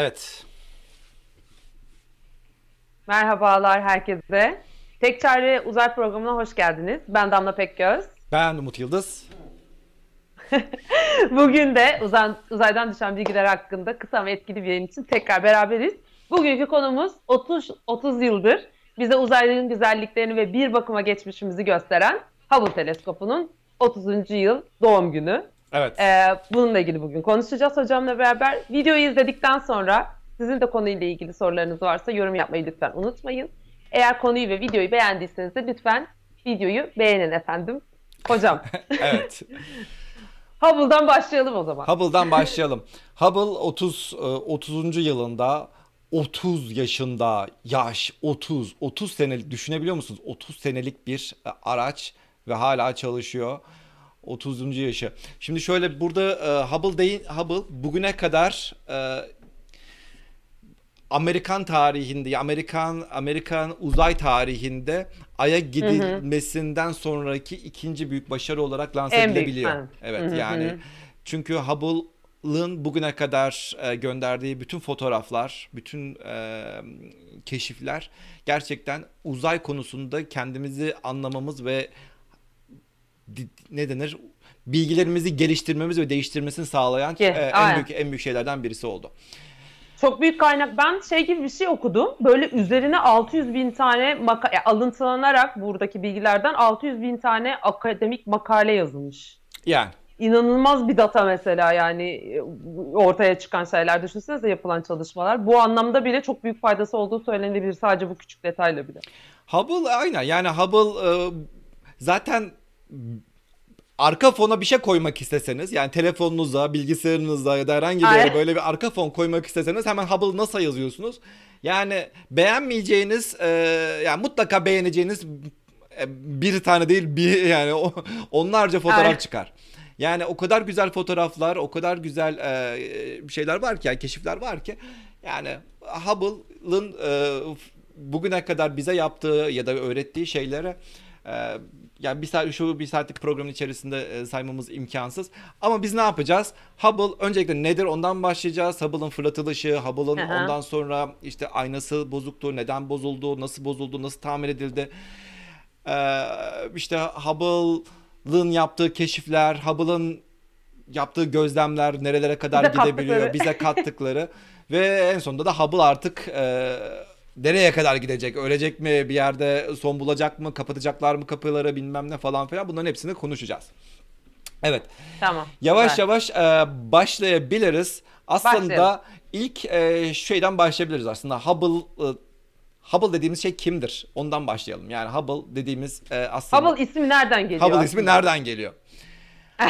Evet. Merhabalar herkese. Tek Çare Uzay Programı'na hoş geldiniz. Ben Damla Pekgöz. Ben Umut Yıldız. Bugün de uzay, uzaydan düşen bilgiler hakkında kısa ve etkili bir yayın için tekrar beraberiz. Bugünkü konumuz 30, 30 yıldır bize uzayların güzelliklerini ve bir bakıma geçmişimizi gösteren Hubble Teleskopu'nun 30. yıl doğum günü. Evet. Ee, bununla ilgili bugün konuşacağız hocamla beraber. Videoyu izledikten sonra sizin de konuyla ilgili sorularınız varsa yorum yapmayı lütfen unutmayın. Eğer konuyu ve videoyu beğendiyseniz de lütfen videoyu beğenin efendim. Hocam. evet. Hubble'dan başlayalım o zaman. Hubble'dan başlayalım. Hubble 30 30. E, yılında 30 yaşında yaş 30 30 senelik düşünebiliyor musunuz? 30 senelik bir e, araç ve hala çalışıyor. 30. yaşı. Şimdi şöyle burada e, Hubble değil Hubble bugüne kadar e, Amerikan tarihinde, Amerikan Amerikan uzay tarihinde Ay'a gidilmesinden hı hı. sonraki ikinci büyük başarı olarak lanse edilebiliyor. Büyük, evet hı hı. yani çünkü Hubble'ın bugüne kadar e, gönderdiği bütün fotoğraflar, bütün e, keşifler gerçekten uzay konusunda kendimizi anlamamız ve ne denir bilgilerimizi geliştirmemiz ve değiştirmesini sağlayan e, en büyük en büyük şeylerden birisi oldu. Çok büyük kaynak. Ben şey gibi bir şey okudum. Böyle üzerine 600 bin tane maka alıntılanarak buradaki bilgilerden 600 bin tane akademik makale yazılmış. Yani. İnanılmaz bir data mesela yani e, ortaya çıkan şeyler düşünsenize yapılan çalışmalar. Bu anlamda bile çok büyük faydası olduğu söylenebilir sadece bu küçük detayla bile. Hubble aynen yani Hubble e, zaten arka fona bir şey koymak isteseniz yani telefonunuza, bilgisayarınıza ya da herhangi bir yere böyle bir arka fon koymak isteseniz hemen Hubble NASA yazıyorsunuz. Yani beğenmeyeceğiniz e, yani mutlaka beğeneceğiniz e, bir tane değil bir yani onlarca fotoğraf Aynen. çıkar. Yani o kadar güzel fotoğraflar, o kadar güzel e, şeyler var ki, yani keşifler var ki yani Hubble'ın e, bugüne kadar bize yaptığı ya da öğrettiği şeylere ee, yani bir saat şu bir saatlik programın içerisinde e, saymamız imkansız. Ama biz ne yapacağız? Hubble öncelikle nedir ondan başlayacağız. Hubble'ın fırlatılışı, Hubble'ın ondan sonra işte aynası bozuktu, neden bozuldu, nasıl bozuldu, nasıl tamir edildi. Ee, işte Hubble'ın yaptığı keşifler, Hubble'ın yaptığı gözlemler nerelere kadar Bize gidebiliyor, kattıkları. bize kattıkları ve en sonunda da Hubble artık e, nereye kadar gidecek? Ölecek mi? Bir yerde son bulacak mı? Kapatacaklar mı kapıları bilmem ne falan filan. Bunların hepsini konuşacağız. Evet. Tamam. Yavaş güzel. yavaş e, başlayabiliriz. Aslında Başlayalım. ilk e, şeyden başlayabiliriz aslında. Hubble e, Hubble dediğimiz şey kimdir? Ondan başlayalım. Yani Hubble dediğimiz e, aslında Hubble ismi nereden geliyor? Hubble aslında? ismi nereden geliyor?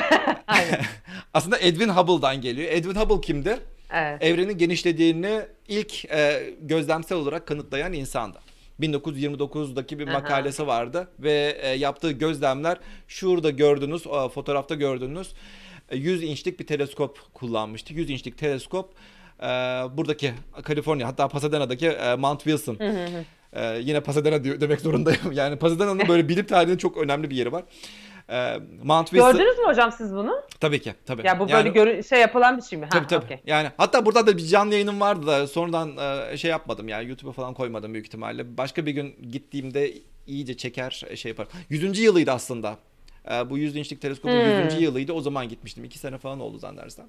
aslında Edwin Hubble'dan geliyor. Edwin Hubble kimdir? Evet. Evrenin genişlediğini ilk e, gözlemsel olarak kanıtlayan insandı. 1929'daki bir Aha. makalesi vardı ve e, yaptığı gözlemler şurada gördünüz, e, fotoğrafta gördünüz. 100 e, inçlik bir teleskop kullanmıştı. 100 inçlik teleskop e, buradaki Kaliforniya hatta Pasadena'daki e, Mount Wilson. E, yine Pasadena demek zorundayım. Yani Pasadena'nın böyle bilim tarihinin çok önemli bir yeri var. E, Mount Vista... Gördünüz mü hocam siz bunu? Tabii ki. Tabii. Ya bu böyle yani, gör- şey yapılan bir şey mi? Ha, tabii Okay. Yani hatta burada da bir canlı yayınım vardı da sonradan e, şey yapmadım yani YouTube'a falan koymadım büyük ihtimalle. Başka bir gün gittiğimde iyice çeker e, şey yapar. Yüzüncü yılıydı aslında. E, bu 100 inçlik teleskopun hmm. 100. yılıydı. O zaman gitmiştim. 2 sene falan oldu zannedersem.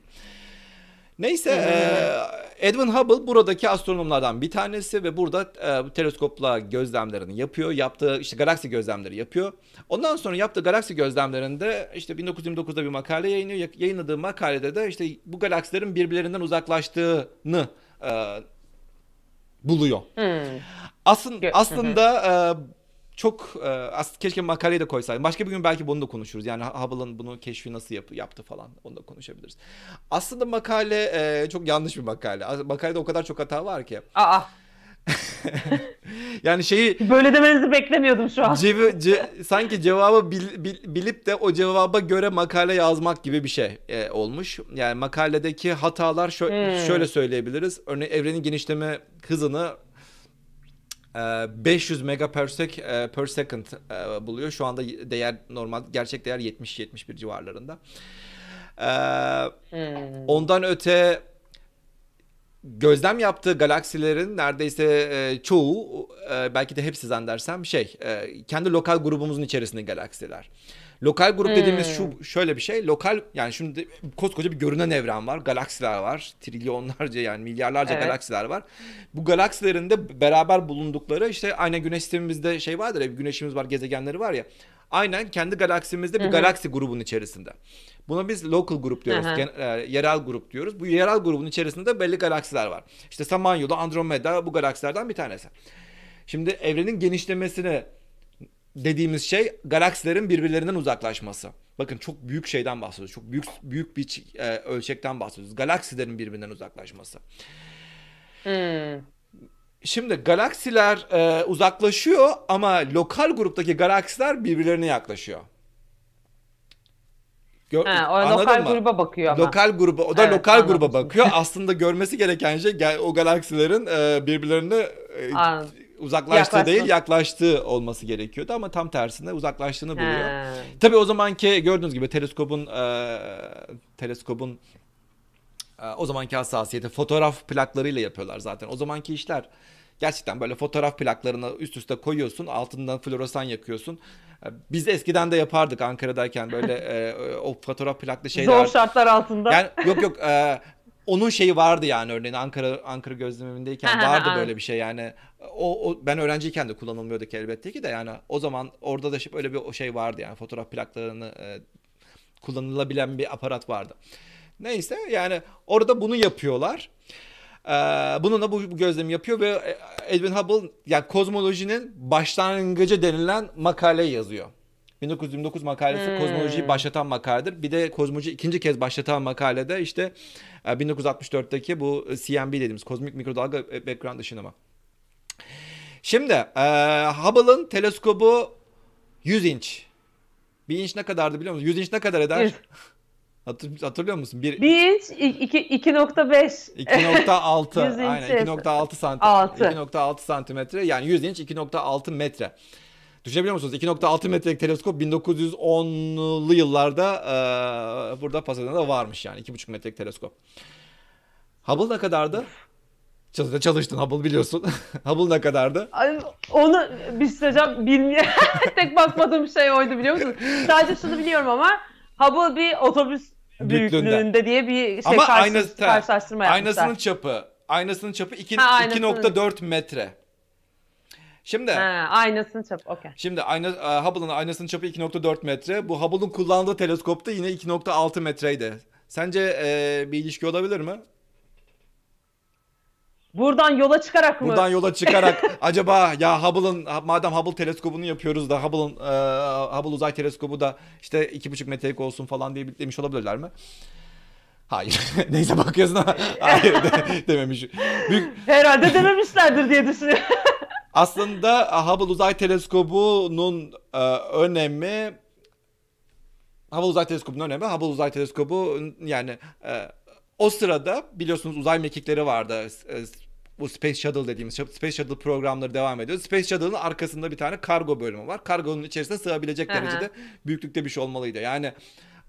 Neyse e, Edwin Hubble buradaki astronomlardan bir tanesi ve burada e, teleskopla gözlemlerini yapıyor. Yaptığı işte galaksi gözlemleri yapıyor. Ondan sonra yaptığı galaksi gözlemlerinde işte 1929'da bir makale yayınlıyor. Yayınladığı makalede de işte bu galaksilerin birbirlerinden uzaklaştığını e, buluyor. Hmm. Aslın, aslında e, çok e, as keşke makaleyi de koysaydım. Başka bir gün belki bunu da konuşuruz. Yani Hubble'ın bunu keşfi nasıl yap yaptı falan. Onu da konuşabiliriz. Aslında makale e, çok yanlış bir makale. Makalede o kadar çok hata var ki. Aa. yani şeyi böyle demenizi beklemiyordum şu an. Cevi, ce, sanki cevabı bil, bil, bilip de o cevaba göre makale yazmak gibi bir şey e, olmuş. Yani makaledeki hatalar şö- hmm. şöyle söyleyebiliriz. Örneğin evrenin genişleme hızını 500 mega per per second e, buluyor. Şu anda değer normal gerçek değer 70-71 civarlarında. Ee, hmm. Ondan öte gözlem yaptığı galaksilerin neredeyse e, çoğu e, belki de hepsi zannedersem şey kendi lokal grubumuzun içerisinde galaksiler. Lokal grup dediğimiz şu hmm. şöyle bir şey. Lokal yani şimdi koskoca bir görünen evren var. Galaksiler var. Trilyonlarca yani milyarlarca evet. galaksiler var. Bu galaksilerin de beraber bulundukları işte aynı güneş sistemimizde şey vardır ya güneşimiz var gezegenleri var ya. Aynen kendi galaksimizde bir Hı-hı. galaksi grubunun içerisinde. Buna biz local grup diyoruz, gen, e, yerel grup diyoruz. Bu yerel grubun içerisinde belli galaksiler var. İşte Samanyolu, Andromeda bu galaksilerden bir tanesi. Şimdi evrenin genişlemesini dediğimiz şey galaksilerin birbirlerinden uzaklaşması. Bakın çok büyük şeyden bahsediyoruz. Çok büyük büyük bir e, ölçekten bahsediyoruz. Galaksilerin birbirinden uzaklaşması. Hmm. Şimdi galaksiler e, uzaklaşıyor ama lokal gruptaki galaksiler birbirlerine yaklaşıyor. Gör, ha, o lokal mı? gruba bakıyor ama. Lokal gruba, o da evet, lokal gruba bakıyor. Aslında görmesi gereken şey o galaksilerin e, birbirlerini e, uzaklaştığı Yaklaşma. değil yaklaştığı olması gerekiyordu ama tam tersine uzaklaştığını buluyor. He. Tabii o zamanki gördüğünüz gibi teleskopun e, teleskopun e, o zamanki hassasiyeti fotoğraf plaklarıyla yapıyorlar zaten. O zamanki işler gerçekten böyle fotoğraf plaklarını üst üste koyuyorsun altından floresan yakıyorsun. E, biz eskiden de yapardık Ankara'dayken böyle e, o fotoğraf plaklı şeyler. Zor şartlar altında. Yani yok yok e, onun şeyi vardı yani örneğin Ankara Ankara gözlemimindeyken vardı böyle bir şey yani o, o ben öğrenciyken de kullanılmıyordu ki elbette ki de yani o zaman orada da öyle bir şey vardı yani fotoğraf plaklarını e, kullanılabilen bir aparat vardı. Neyse yani orada bunu yapıyorlar. Ee, bununla bu, bu gözlemi yapıyor ve e, Edwin Hubble yani kozmolojinin başlangıcı denilen makaleyi yazıyor. 1929 makalesi hmm. kozmolojiyi başlatan makaledir. Bir de kozmoloji ikinci kez başlatan makalede işte 1964'teki e, bu e, CMB dediğimiz kozmik mikrodalga e, background ışınımı. Şimdi e, Hubble'ın teleskobu 100 inç. Bir inç ne kadardı biliyor musun? 100 inç ne kadar eder? Hatırlıyor musun? Bir inç 2.5 2.6 aynen 2.6 santimetre. 2.6 santimetre yani 100 inç 2.6 metre. Düşünebiliyor musunuz? 2.6 metrelik teleskop 1910'lu yıllarda e, burada Pasadena'da varmış yani. 2.5 metrelik teleskop. Hubble ne kadardı? Çalıştın, çalıştın Hubble biliyorsun. Hubble ne kadardı? Ay, onu bir şey söyleyeceğim bilmiyorum. Tek bakmadığım şey oydu biliyor musun? Sadece şunu biliyorum ama Hubble bir otobüs büyüklüğünde, büyüklüğünde diye bir şey ama karşı, aynası, karşılaştırma yapmışlar. Aynasının çapı aynasının çapı 2.4 metre. Şimdi ha, aynasının çapı okey. Şimdi ayna, e, Hubble'ın aynasının çapı 2.4 metre. Bu Hubble'ın kullandığı teleskopta yine 2.6 metreydi. Sence e, bir ilişki olabilir mi? Buradan yola çıkarak mı? Buradan yola çıkarak acaba ya Hubble'ın madem Hubble teleskobunu yapıyoruz da Hubble'ın e, Hubble uzay teleskobu da işte 2.5 metrelik olsun falan diye demiş olabilirler mi? Hayır. Neyse bakıyorsun ama hayır de, dememiş. Büyük... Herhalde dememişlerdir diye düşünüyorum. Aslında Hubble Uzay Teleskobu'nun e, önemi Hubble Uzay Teleskobu'nun önemi Hubble Uzay Teleskobu yani e, o sırada biliyorsunuz uzay mekikleri vardı. E, bu Space Shuttle dediğimiz Space Shuttle programları devam ediyor. Space Shuttle'ın arkasında bir tane kargo bölümü var. Kargonun içerisine sığabilecek Aha. derecede büyüklükte bir şey olmalıydı. Yani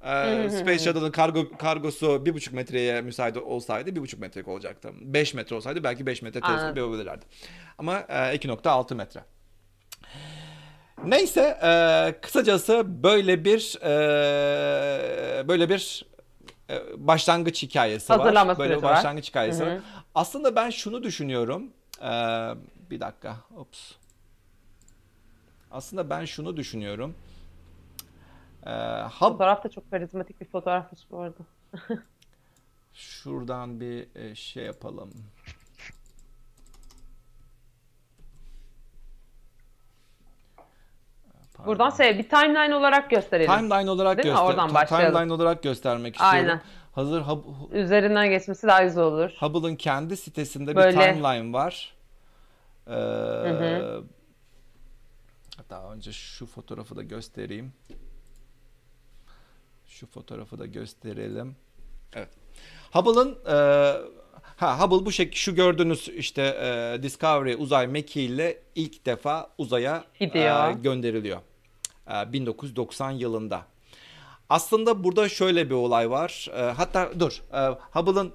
ee, Space Shuttle'ın kargo, kargosu bir buçuk metreye müsait olsaydı bir buçuk metrelik olacaktı. Beş metre olsaydı belki 5 metre teleskop yapabilirlerdi. Ama e, 2.6 metre. Neyse e, kısacası böyle bir e, böyle bir e, başlangıç hikayesi Hazırlanma var. Böyle bir başlangıç var. hikayesi Hı-hı. var. Aslında ben şunu düşünüyorum. E, bir dakika. Ops. Aslında ben şunu düşünüyorum. E, ee, hub... Fotoğraf da çok karizmatik bir fotoğrafmış bu arada. Şuradan bir e, şey yapalım. Buradan şey bir timeline olarak gösterelim. Timeline olarak Değil göster. Oradan başlayalım. Timeline olarak göstermek istiyorum. Aynen. Hazır hub... üzerinden geçmesi daha güzel olur. Hubble'ın kendi sitesinde Böyle... bir timeline var. Ee, hı hı. Daha önce şu fotoğrafı da göstereyim. Şu fotoğrafı da gösterelim. Evet. Hubble'ın e, ha Hubble bu şekilde şu gördüğünüz işte e, Discovery uzay mekiğiyle ilk defa uzaya e, gönderiliyor. E, 1990 yılında. Aslında burada şöyle bir olay var. E, hatta dur. E, Hubble'ın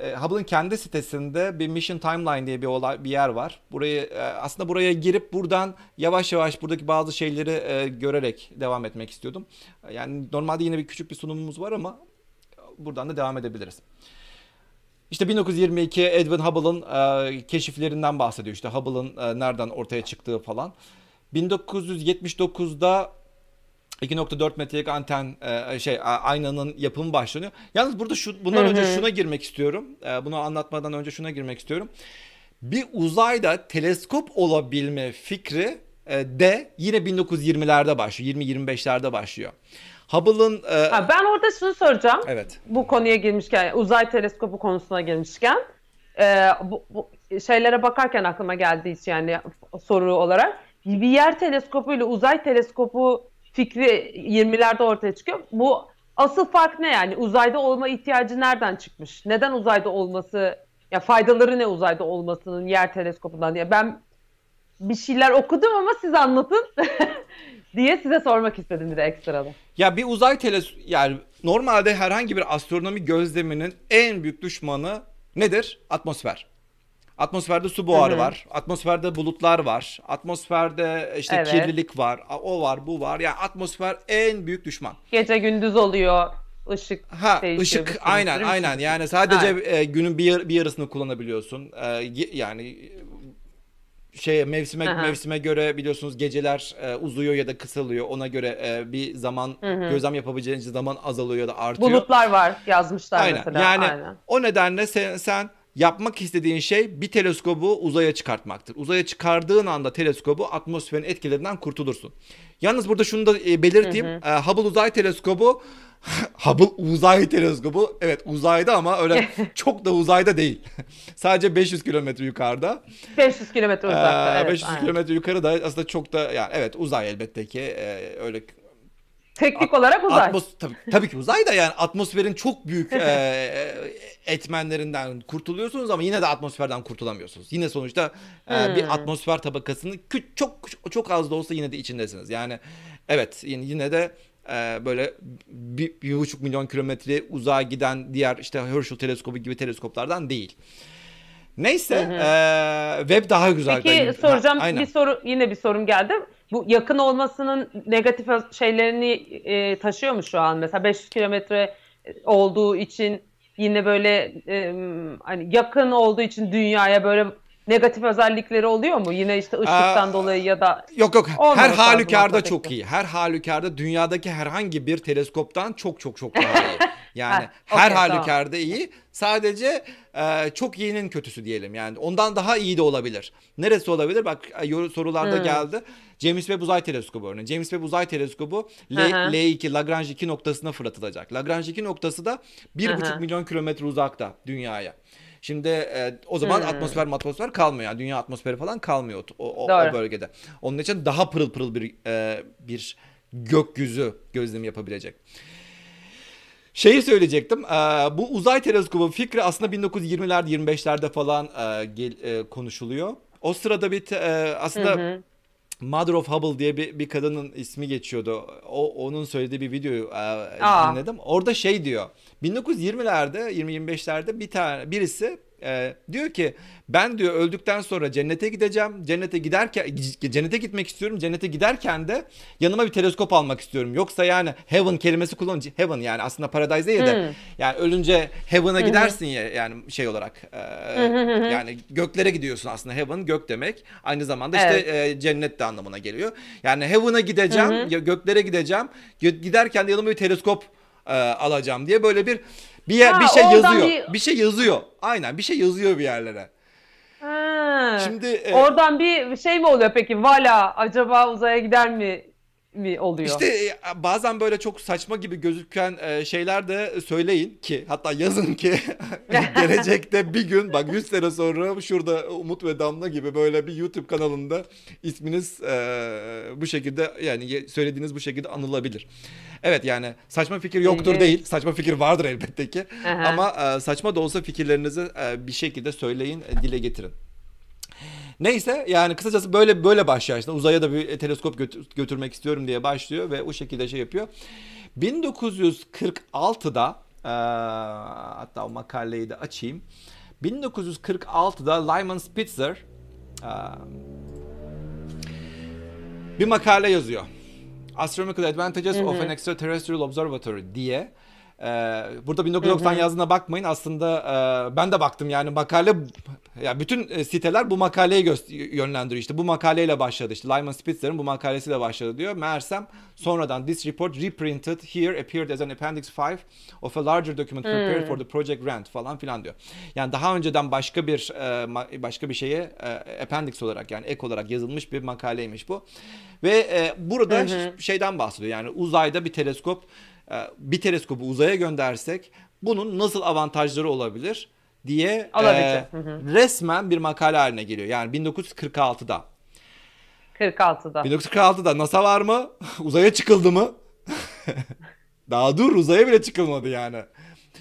e, Hubble'ın kendi sitesinde bir Mission Timeline diye bir olay, bir yer var. Burayı e, aslında buraya girip buradan yavaş yavaş buradaki bazı şeyleri e, görerek devam etmek istiyordum. Yani normalde yine bir küçük bir sunumumuz var ama buradan da devam edebiliriz. İşte 1922 Edwin Hubble'ın e, keşiflerinden bahsediyor. İşte Hubble'ın nereden ortaya çıktığı falan. 1979'da 2.4 metrelik anten e, e, şey aynanın yapımı başlanıyor. Yalnız burada şu bundan önce şuna girmek istiyorum. E, bunu anlatmadan önce şuna girmek istiyorum. Bir uzayda teleskop olabilme fikri de yine 1920'lerde başlıyor. 20-25'lerde başlıyor. Hubble'ın... E... ben orada şunu soracağım. Evet. Bu konuya girmişken, uzay teleskobu konusuna girmişken. E, bu, bu şeylere bakarken aklıma geldi hiç yani soru olarak. Bir yer teleskobu ile uzay teleskobu fikri 20'lerde ortaya çıkıyor. Bu asıl fark ne yani? Uzayda olma ihtiyacı nereden çıkmış? Neden uzayda olması ya faydaları ne uzayda olmasının yer teleskopundan diye. Ben bir şeyler okudum ama siz anlatın diye size sormak istedim bir de ekstradan. Ya bir uzay teles yani normalde herhangi bir astronomi gözleminin en büyük düşmanı nedir? Atmosfer. Atmosferde su buharı var. Atmosferde bulutlar var. Atmosferde işte evet. kirlilik var. O var, bu var. Ya yani atmosfer en büyük düşman. Gece gündüz oluyor. Işık ha ışık aynen aynen yani sadece E, günün bir bir yarısını kullanabiliyorsun. E, yani şey mevsime Aha. mevsime göre biliyorsunuz geceler e, uzuyor ya da kısalıyor. Ona göre e, bir zaman Hı-hı. gözlem yapabileceğiniz zaman azalıyor ya da artıyor. Bulutlar var yazmışlar Aynen. mesela. Yani aynen. o nedenle sen sen yapmak istediğin şey bir teleskobu uzaya çıkartmaktır. Uzaya çıkardığın anda teleskobu atmosferin etkilerinden kurtulursun. Yalnız burada şunu da e, belirteyim. Hı hı. E, Hubble Uzay Teleskobu Hubble Uzay Teleskobu evet uzayda ama öyle çok da uzayda değil. Sadece 500 kilometre yukarıda. 500 kilometre uzakta. Ee, 500 kilometre yukarıda aslında çok da yani evet uzay elbette ki ee, öyle teknik A- olarak uzay. Atmos- tabii, tabii ki uzay da yani atmosferin çok büyük e, e etmenlerinden kurtuluyorsunuz ama yine de atmosferden kurtulamıyorsunuz. Yine sonuçta e, hmm. bir atmosfer tabakasının kü- çok çok az da olsa yine de içindesiniz. Yani evet yine de e, böyle bir, bir buçuk milyon kilometre uzağa giden diğer işte Herschel teleskobu gibi teleskoplardan değil. Neyse hı hı. E, web daha güzel. Peki soracağım ha, bir soru yine bir sorum geldi bu yakın olmasının negatif şeylerini e, taşıyor mu şu an? Mesela 500 kilometre e, olduğu için yine böyle e, hani yakın olduğu için dünyaya böyle negatif özellikleri oluyor mu? Yine işte ışıktan ee, dolayı ya da Yok yok. Her halükarda çok şey. iyi. Her halükarda dünyadaki herhangi bir teleskoptan çok çok çok daha iyi. Yani ha, her okay, halükarda tamam. iyi. Sadece e, çok iyinin kötüsü diyelim. Yani ondan daha iyi de olabilir. Neresi olabilir? Bak e, sorularda hmm. geldi. James Webb Uzay Teleskobu örneğin. James Webb Uzay Teleskobu L, L2 Lagrange 2 noktasına fırlatılacak. Lagrange 2 noktası da 1,5 milyon kilometre uzakta dünyaya. Şimdi e, o zaman hmm. atmosfer atmosfer kalmıyor. Yani dünya atmosferi falan kalmıyor o, o, o bölgede. Onun için daha pırıl pırıl bir e, bir gökyüzü gözlem yapabilecek. Şeyi söyleyecektim. E, bu uzay teleskobu fikri aslında 1920'lerde 25'lerde falan e, e, konuşuluyor. O sırada bir aslında hı hı. Mother of Hubble diye bir, bir kadının ismi geçiyordu. O onun söylediği bir videoyu e, dinledim. Orada şey diyor. 1920'lerde, 20-25'lerde bir tane birisi e, diyor ki ben diyor öldükten sonra cennete gideceğim. Cennete giderken cennete gitmek istiyorum. Cennete giderken de yanıma bir teleskop almak istiyorum. Yoksa yani heaven kelimesi kullanıcı heaven yani aslında paradise değil de hmm. yani ölünce heaven'a hmm. gidersin ya yani şey olarak. E, yani göklere gidiyorsun aslında heaven gök demek. Aynı zamanda işte evet. e, cennet de anlamına geliyor. Yani heaven'a gideceğim, hmm. göklere gideceğim. Giderken de yanıma bir teleskop e, alacağım diye böyle bir bir yer, bir şey yazıyor. Bir... bir şey yazıyor. Aynen bir şey yazıyor bir yerlere. Ha. Şimdi e... oradan bir şey mi oluyor peki? Vala acaba uzaya gider mi bir oluyor. İşte e, bazen böyle çok saçma gibi gözüken e, şeyler de söyleyin ki hatta yazın ki gelecekte bir gün bak 100 sene sonra şurada Umut ve Damla gibi böyle bir YouTube kanalında isminiz e, bu şekilde yani söylediğiniz bu şekilde anılabilir. Evet yani saçma fikir yoktur değil. Saçma fikir vardır elbette ki. Aha. Ama saçma da olsa fikirlerinizi bir şekilde söyleyin, dile getirin. Neyse yani kısacası böyle böyle başlıyor işte Uzaya da bir teleskop götürmek istiyorum diye başlıyor ve o şekilde şey yapıyor. 1946'da e, hatta o makaleyi de açayım. 1946'da Lyman Spitzer e, bir makale yazıyor. Astronomical Advantages hı hı. of an Extraterrestrial Observatory diye. Ee, burada 1990 yazına bakmayın aslında e, ben de baktım yani makale ya bütün e, siteler bu makaleyi gö- yönlendiriyor işte bu makaleyle başladı işte Lyman Spitzer'ın bu makalesiyle başladı diyor. Meğersem sonradan this report reprinted here appeared as an appendix 5 of a larger document prepared hmm. for the hmm. project grant falan filan diyor. Yani daha önceden başka bir e, başka bir şeye appendix olarak yani ek olarak yazılmış bir makaleymiş bu. Ve burada hı hı. şeyden bahsediyor yani uzayda bir teleskop e, bir teleskobu uzaya göndersek bunun nasıl avantajları olabilir diye e, resmen bir makale haline geliyor. Yani 1946'da. 46'da. 1946'da NASA var mı? uzaya çıkıldı mı? Daha dur uzaya bile çıkılmadı yani.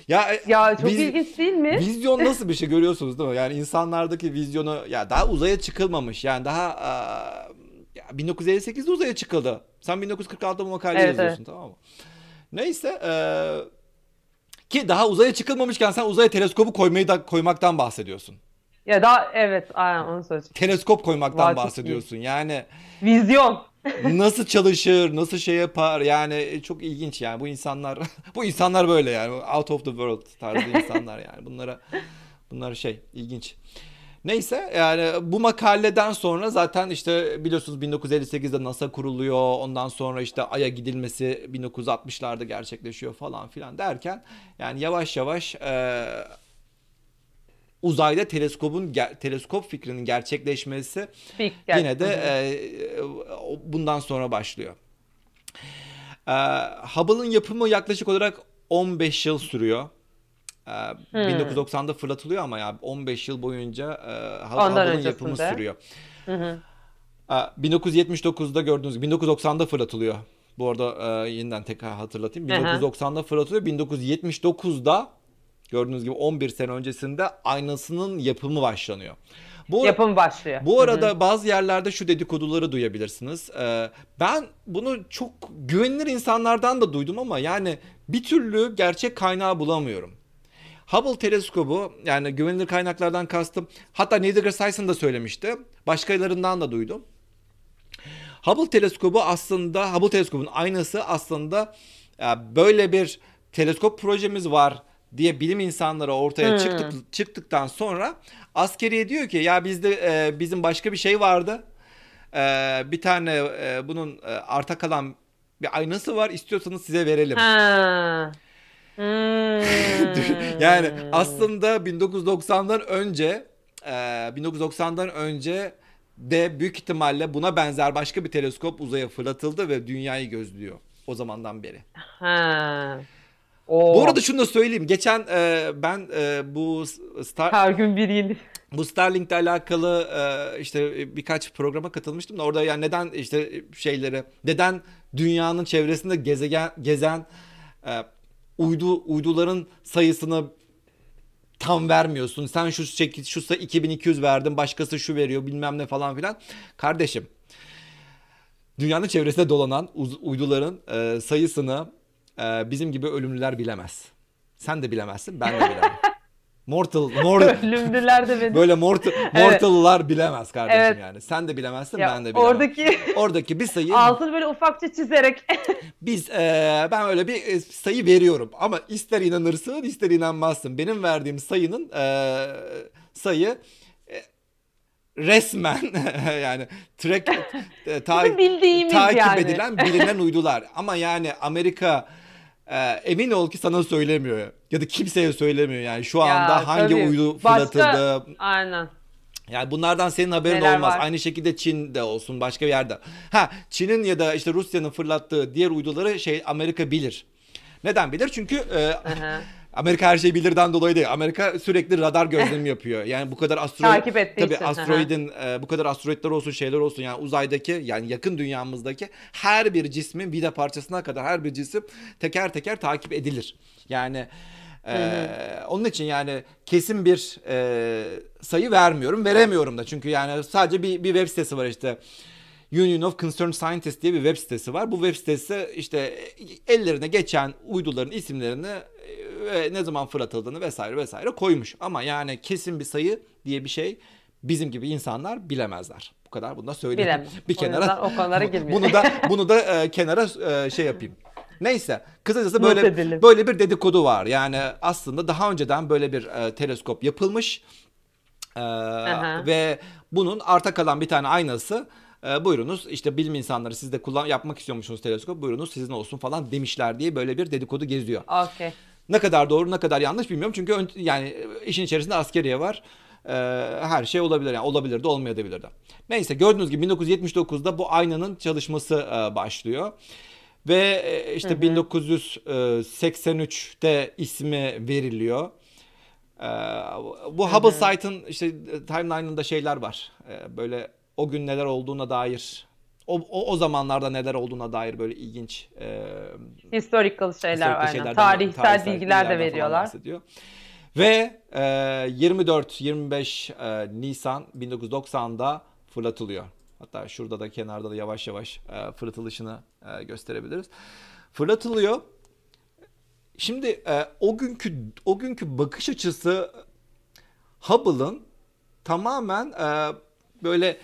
Ya, e, ya çok viz, ilginç değil mi? Vizyon nasıl bir şey görüyorsunuz değil mi? Yani insanlardaki vizyonu ya daha uzaya çıkılmamış. Yani daha a, e, ya 1958'de uzaya çıkıldı. Sen 1946'da bu makaleyi evet, yazıyorsun evet. tamam mı? Neyse ee, ki daha uzaya çıkılmamışken sen uzaya teleskobu koymayı da koymaktan bahsediyorsun. Ya daha evet aynen onu söyleyeceğim. Teleskop koymaktan Vati bahsediyorsun değil. yani. Vizyon. nasıl çalışır, nasıl şey yapar yani e, çok ilginç yani bu insanlar bu insanlar böyle yani out of the world tarzı insanlar yani bunlara bunlar şey ilginç. Neyse yani bu makaleden sonra zaten işte biliyorsunuz 1958'de NASA kuruluyor. Ondan sonra işte Ay'a gidilmesi 1960'larda gerçekleşiyor falan filan derken yani yavaş yavaş e, uzayda teleskopun teleskop fikrinin gerçekleşmesi Fikir. yine de e, bundan sonra başlıyor. E, Hubble'ın yapımı yaklaşık olarak 15 yıl sürüyor. Ee, hmm. 1990'da fırlatılıyor ama ya 15 yıl boyunca e, Hubble, yapımı sürüyor. Hı hı. 1979'da ee, gördüğünüz gibi 1990'da fırlatılıyor. Bu arada e, yeniden tekrar hatırlatayım. 1990'da fırlatılıyor. 1979'da gördüğünüz gibi 11 sene öncesinde aynasının yapımı başlanıyor. Bu, Yapım başlıyor. Bu arada Hı-hı. bazı yerlerde şu dedikoduları duyabilirsiniz. Ee, ben bunu çok güvenilir insanlardan da duydum ama yani bir türlü gerçek kaynağı bulamıyorum. Hubble teleskobu yani güvenilir kaynaklardan kastım hatta Neil deGrasse Tyson da söylemişti. Başkalarından da duydum. Hubble teleskobu aslında Hubble teleskobun aynası aslında e, böyle bir teleskop projemiz var diye bilim insanları ortaya hmm. çıktık, çıktıktan sonra askeriye diyor ki ya bizde e, bizim başka bir şey vardı. E, bir tane e, bunun e, arta kalan bir aynası var istiyorsanız size verelim. Ha. Hmm. yani aslında 1990'dan önce 1990'dan e, önce de büyük ihtimalle buna benzer başka bir teleskop uzaya fırlatıldı ve dünyayı gözlüyor o zamandan beri. Ha. Oo. Oh. Bu arada şunu da söyleyeyim. Geçen e, ben e, bu Star... Her gün bir yeni. Bu Starlink'le alakalı e, işte birkaç programa katılmıştım da orada yani neden işte şeyleri neden dünyanın çevresinde gezegen gezen e, uydu uyduların sayısını tam vermiyorsun. Sen şu şekil şusa 2200 verdin, başkası şu veriyor bilmem ne falan filan. Kardeşim dünyanın çevresinde dolanan uyduların e, sayısını e, bizim gibi ölümlüler bilemez. Sen de bilemezsin, ben de bilemem. Mortal, mortal. Ölümlüler de benim. Böyle mortal, mortallar evet. bilemez kardeşim evet. yani. Sen de bilemezsin, ya, ben de bilemem. Oradaki oradaki bir sayı. Altını böyle ufakça çizerek. biz e, ben öyle bir e, sayı veriyorum ama ister inanırsın, ister inanmazsın. Benim verdiğim sayının e, sayı e, resmen yani track e, ta, ta, takip yani. edilen bilinen uydular. Ama yani Amerika ee, emin ol ki sana söylemiyor. Ya da kimseye söylemiyor yani şu ya, anda hangi tabii. uydu fırlatıldı. Başka, aynen. Yani bunlardan senin haberin Neler olmaz. Var? Aynı şekilde Çin'de olsun başka bir yerde. Ha Çin'in ya da işte Rusya'nın fırlattığı diğer uyduları şey Amerika bilir. Neden bilir? Çünkü e, Amerika her şeyi bilirden dolayı değil. Amerika sürekli radar gözlemi yapıyor. Yani bu kadar asteroid tabii için. asteroidin e, bu kadar asteroidler olsun şeyler olsun yani uzaydaki yani yakın dünyamızdaki her bir cismin vida parçasına kadar her bir cisim teker teker takip edilir. Yani ee, onun için yani kesin bir e, sayı vermiyorum. Veremiyorum da çünkü yani sadece bir, bir web sitesi var işte. Union of Concerned Scientists diye bir web sitesi var. Bu web sitesi işte ellerine geçen uyduların isimlerini e, ve ne zaman fırlatıldığını vesaire vesaire koymuş. Ama yani kesin bir sayı diye bir şey bizim gibi insanlar bilemezler. Bu kadar bunu da söyleyeyim. Bilemez. Bir kenara o konulara girmiyor. Bunu da bunu da e, kenara e, şey yapayım. Neyse kısacası böyle böyle bir dedikodu var. Yani aslında daha önceden böyle bir e, teleskop yapılmış. E, ve bunun arta kalan bir tane aynası e, buyurunuz işte bilim insanları siz de kullan yapmak istiyormuşsunuz teleskop buyurunuz sizin olsun falan demişler diye böyle bir dedikodu geziyor. Okay. Ne kadar doğru ne kadar yanlış bilmiyorum çünkü ön, yani e, işin içerisinde askeriye var e, her şey olabilir. Yani olabilir de olmayabilir de. Neyse gördüğünüz gibi 1979'da bu aynanın çalışması e, başlıyor. Ve e, işte hı hı. 1983'te ismi veriliyor. Ee, bu Hubble hı hı. Hubble Site'ın işte timeline'ında şeyler var. böyle o gün neler olduğuna dair o, o, o zamanlarda neler olduğuna dair böyle ilginç e, historical şeyler aynen. tarihsel, tarihsel bilgiler de veriyorlar. Ve e, 24-25 e, Nisan 1990'da fırlatılıyor. Hatta şurada da kenarda da yavaş yavaş e, fırlatılışını e, gösterebiliriz. Fırlatılıyor. Şimdi e, o günkü o günkü bakış açısı Hubble'ın tamamen e, böyle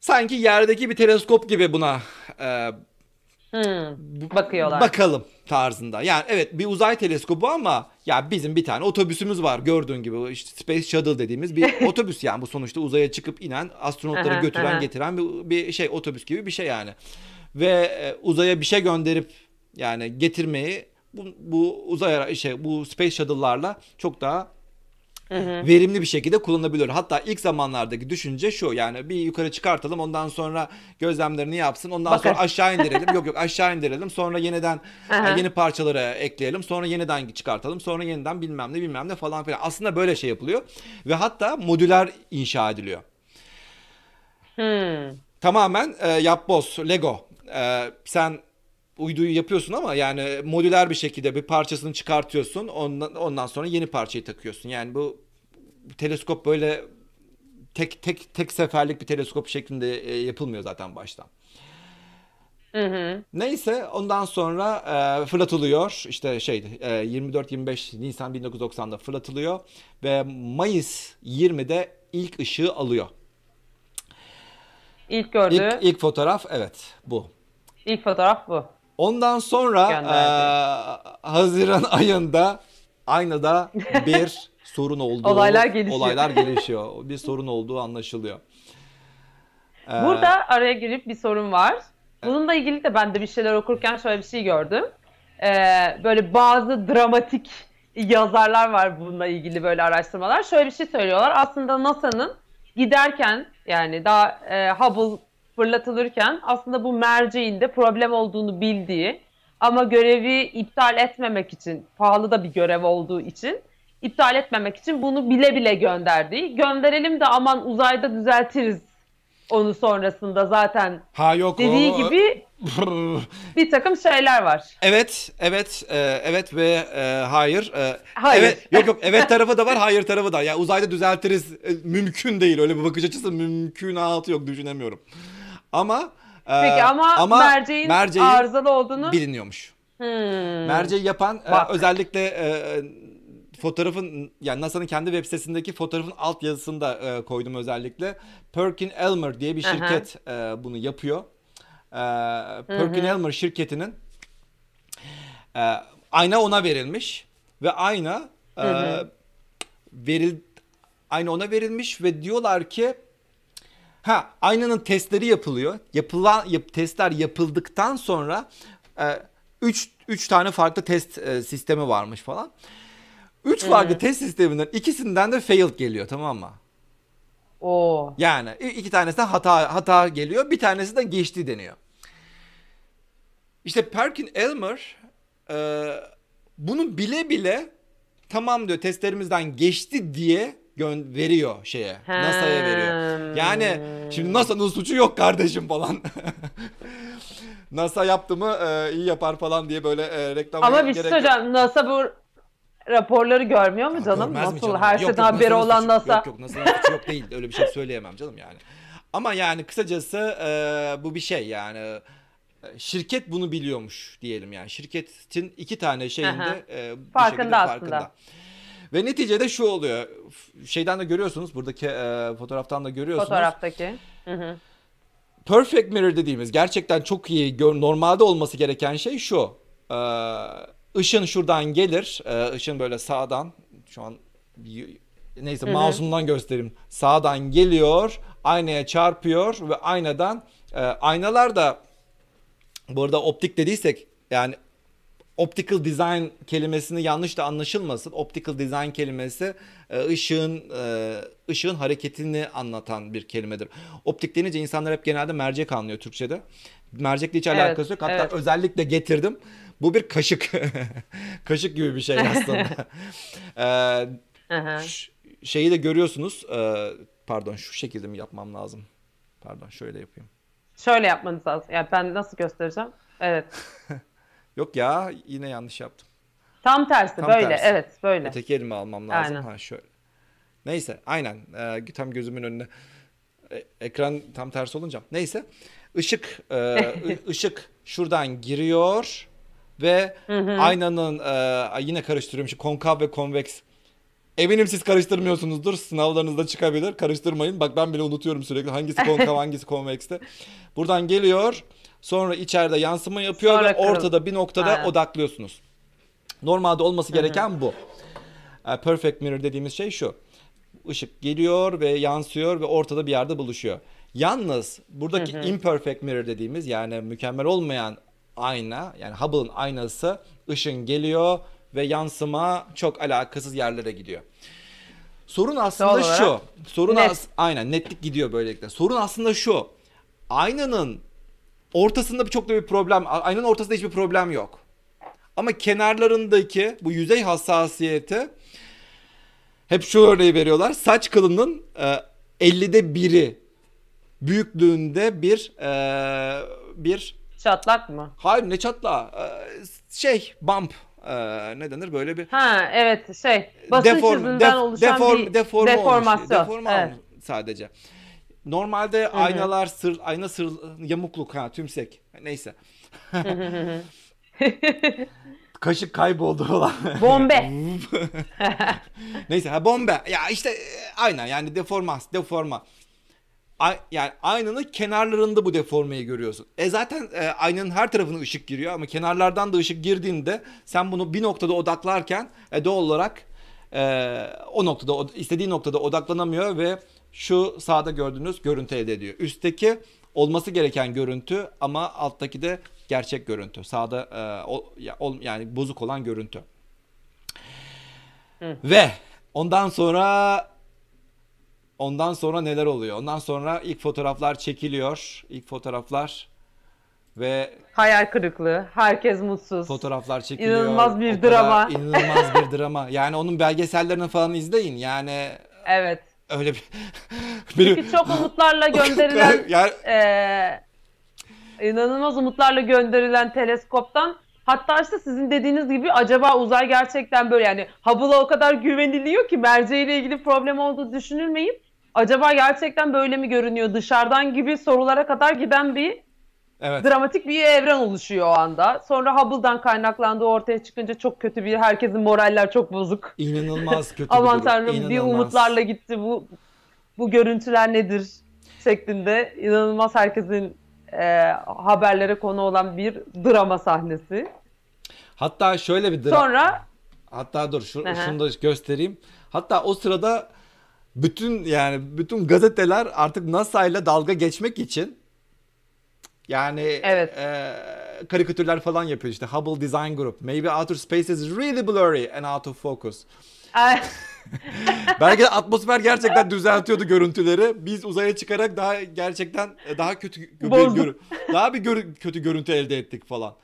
sanki yerdeki bir teleskop gibi buna e, hmm, bakıyorlar. Bakalım tarzında. Yani evet bir uzay teleskobu ama ya bizim bir tane otobüsümüz var gördüğün gibi işte Space Shuttle dediğimiz bir otobüs yani bu sonuçta uzaya çıkıp inen astronotları götüren getiren bir, bir şey otobüs gibi bir şey yani. Ve e, uzaya bir şey gönderip yani getirmeyi bu, bu uzay şey bu Space Shuttle'larla çok daha Hı hı. Verimli bir şekilde kullanabiliyor. Hatta ilk zamanlardaki düşünce şu yani bir yukarı çıkartalım ondan sonra gözlemlerini yapsın. Ondan Bakın. sonra aşağı indirelim. yok yok aşağı indirelim. Sonra yeniden yani e, yeni parçalara ekleyelim. Sonra yeniden çıkartalım. Sonra yeniden bilmem ne bilmem ne falan filan. Aslında böyle şey yapılıyor. Ve hatta modüler inşa ediliyor. Hmm. Tamamen e, yapboz, Lego. E, sen uyduyu yapıyorsun ama yani modüler bir şekilde bir parçasını çıkartıyorsun. Ondan, ondan sonra yeni parçayı takıyorsun. Yani bu teleskop böyle tek tek tek seferlik bir teleskop şeklinde e, yapılmıyor zaten baştan. Hı hı. Neyse ondan sonra e, fırlatılıyor işte şey e, 24-25 Nisan 1990'da fırlatılıyor ve Mayıs 20'de ilk ışığı alıyor. İlk gördüğü. İlk, ilk fotoğraf evet bu. İlk fotoğraf bu. Ondan sonra e, Haziran ayında aynı da bir sorun olduğu olaylar gelişiyor. olaylar gelişiyor. Bir sorun olduğu anlaşılıyor. Ee, Burada araya girip bir sorun var. Bununla ilgili de ben de bir şeyler okurken şöyle bir şey gördüm. Ee, böyle bazı dramatik yazarlar var bununla ilgili böyle araştırmalar. Şöyle bir şey söylüyorlar. Aslında NASA'nın giderken yani daha e, Hubble fırlatılırken aslında bu merceğin de problem olduğunu bildiği ama görevi iptal etmemek için, pahalı da bir görev olduğu için iptal etmemek için bunu bile bile gönderdiği. Gönderelim de aman uzayda düzeltiriz onu sonrasında zaten ha yok dediği o... gibi bir takım şeyler var. Evet, evet, e, evet ve e, hayır. E, hayır. Evet, yok yok evet tarafı da var, hayır tarafı da. Ya yani uzayda düzeltiriz e, mümkün değil. Öyle bir bakış açısı mümkün altı yok düşünemiyorum. Ama e, Peki ama, ama merceğin, merceğin arızalı olduğunu biliniyormuş. Hmm. Merceği yapan e, Bak. özellikle e, fotoğrafın yani NASA'nın kendi web sitesindeki fotoğrafın alt yazısında e, koydum özellikle. Perkin Elmer diye bir şirket Aha. e, bunu yapıyor. E, Perkin Hı-hı. Elmer şirketinin e, ayna ona verilmiş ve ayna e, veril ayna ona verilmiş ve diyorlar ki Ha aynanın testleri yapılıyor. Yapılan yap, testler yapıldıktan sonra 3 e, üç, üç tane farklı test e, sistemi varmış falan. 3 hmm. farklı test sisteminden ikisinden de failed geliyor tamam mı? Oo. Yani iki tanesinden hata hata geliyor, bir tanesi de geçti deniyor. İşte Perkin Elmer e, bunu bile bile tamam diyor testlerimizden geçti diye veriyor şeye. NASA'ya veriyor. Hmm. Yani şimdi NASA'nın suçu yok kardeşim falan. NASA yaptı mı e, iyi yapar falan diye böyle e, reklam Ama bir şey söyleyeceğim. NASA bu raporları görmüyor mu canım? Görmez Nasıl? Canım? Her yok, şeyden haberi olan suçu, NASA. Yok yok NASA'nın suçu yok değil. Öyle bir şey söyleyemem canım yani. Ama yani kısacası e, bu bir şey yani. E, şirket bunu biliyormuş diyelim yani. Şirketin iki tane şeyinde e, bir farkında şekilde farkında. Aslında. Ve neticede şu oluyor. Şeyden de görüyorsunuz. Buradaki e, fotoğraftan da görüyorsunuz. Fotoğraftaki. Perfect mirror dediğimiz gerçekten çok iyi normalde olması gereken şey şu. E, ışın şuradan gelir. E, ışın böyle sağdan şu an neyse hı mouse'umdan göstereyim. Sağdan geliyor, aynaya çarpıyor ve aynadan e, aynalar da burada optik dediysek yani optical design kelimesini yanlış da anlaşılmasın. Optical design kelimesi e, ışığın e, ışığın hareketini anlatan bir kelimedir. Optik denince insanlar hep genelde mercek anlıyor Türkçe'de. Mercekle hiç evet, alakası yok. Hatta evet. özellikle getirdim. Bu bir kaşık. kaşık gibi bir şey aslında. ee, şeyi de görüyorsunuz. Ee, pardon şu şekilde mi yapmam lazım? Pardon şöyle yapayım. Şöyle yapmanız lazım. Yani ben nasıl göstereceğim? Evet. Yok ya yine yanlış yaptım. Tam tersi tam böyle tersi. evet böyle. Öteki elimi almam lazım. Aynen. Ha şöyle. Neyse aynen ee, tam gözümün önüne e, ekran tam tersi olunca. Neyse ışık e, ışık şuradan giriyor ve aynanın e, yine karıştırıyorum konkav ve konveks. Eminim siz karıştırmıyorsunuzdur. Sınavlarınızda çıkabilir. Karıştırmayın. Bak ben bile unutuyorum sürekli. Hangisi konkav hangisi konvekste. Buradan geliyor. Sonra içeride yansıma yapıyor Sonra ve kırıl. ortada bir noktada Aynen. odaklıyorsunuz. Normalde olması gereken bu. E, perfect mirror dediğimiz şey şu. Işık geliyor ve yansıyor ve ortada bir yerde buluşuyor. Yalnız buradaki Hı-hı. imperfect mirror dediğimiz yani mükemmel olmayan ayna yani Hubble'ın aynası ışın geliyor ve yansıma çok alakasız yerlere gidiyor. Sorun aslında şu. Sorun net. as aynen netlik gidiyor böylelikle. Sorun aslında şu. Aynanın Ortasında çok da bir problem, aynanın ortasında hiçbir problem yok. Ama kenarlarındaki bu yüzey hassasiyeti hep şu örneği veriyorlar. Saç kılının e, 50'de biri büyüklüğünde bir e, bir çatlak mı? Hayır ne çatla? E, şey bump e, ne denir böyle bir Ha evet şey basınç deform, hızından def, oluşan deform, bir deform, deform deformasyon. evet. sadece. Normalde Hı-hı. aynalar sır ayna sır yamukluk ha tümsek. Neyse. Kaşık kayboldu olan Bombe. Neyse ha bombe. Ya işte e, ayna yani deformans, deforma. A- yani aynanın kenarlarında bu deformayı görüyorsun. E zaten e, aynanın her tarafına ışık giriyor ama kenarlardan da ışık girdiğinde sen bunu bir noktada odaklarken e, doğal olarak e, o noktada o, istediği noktada odaklanamıyor ve şu sağda gördüğünüz görüntü elde ediyor. Üstteki olması gereken görüntü ama alttaki de gerçek görüntü. Sağda e, ol, ya, ol, yani bozuk olan görüntü. Hı. Ve ondan sonra ondan sonra neler oluyor? Ondan sonra ilk fotoğraflar çekiliyor. İlk fotoğraflar ve hayal kırıklığı, herkes mutsuz. Fotoğraflar çekiliyor. İnanılmaz bir o drama. İnanılmaz bir drama. Yani onun belgesellerini falan izleyin. Yani Evet öyle bir... Benim... Çünkü çok umutlarla gönderilen... yani... e, inanılmaz umutlarla gönderilen teleskoptan Hatta işte sizin dediğiniz gibi acaba uzay gerçekten böyle yani Hubble'a o kadar güveniliyor ki merceğiyle ilgili problem olduğu düşünülmeyip acaba gerçekten böyle mi görünüyor dışarıdan gibi sorulara kadar giden bir Evet. Dramatik bir evren oluşuyor o anda. Sonra Hubble'dan kaynaklandığı ortaya çıkınca çok kötü bir herkesin moraller çok bozuk. İnanılmaz kötü. Aman bir tanrım İnanılmaz. bir umutlarla gitti bu bu görüntüler nedir şeklinde inanılmaz herkesin e, haberlere konu olan bir drama sahnesi. Hatta şöyle bir drama. Sonra hatta dur şu, şunu da göstereyim. Hatta o sırada bütün yani bütün gazeteler artık NASA ile dalga geçmek için yani evet. e, karikatürler falan yapıyor işte Hubble Design Group. Maybe outer space is really blurry and out of focus. Belki de atmosfer gerçekten düzeltiyordu görüntüleri. Biz uzaya çıkarak daha gerçekten e, daha kötü bir gör- daha bir gör- kötü görüntü elde ettik falan.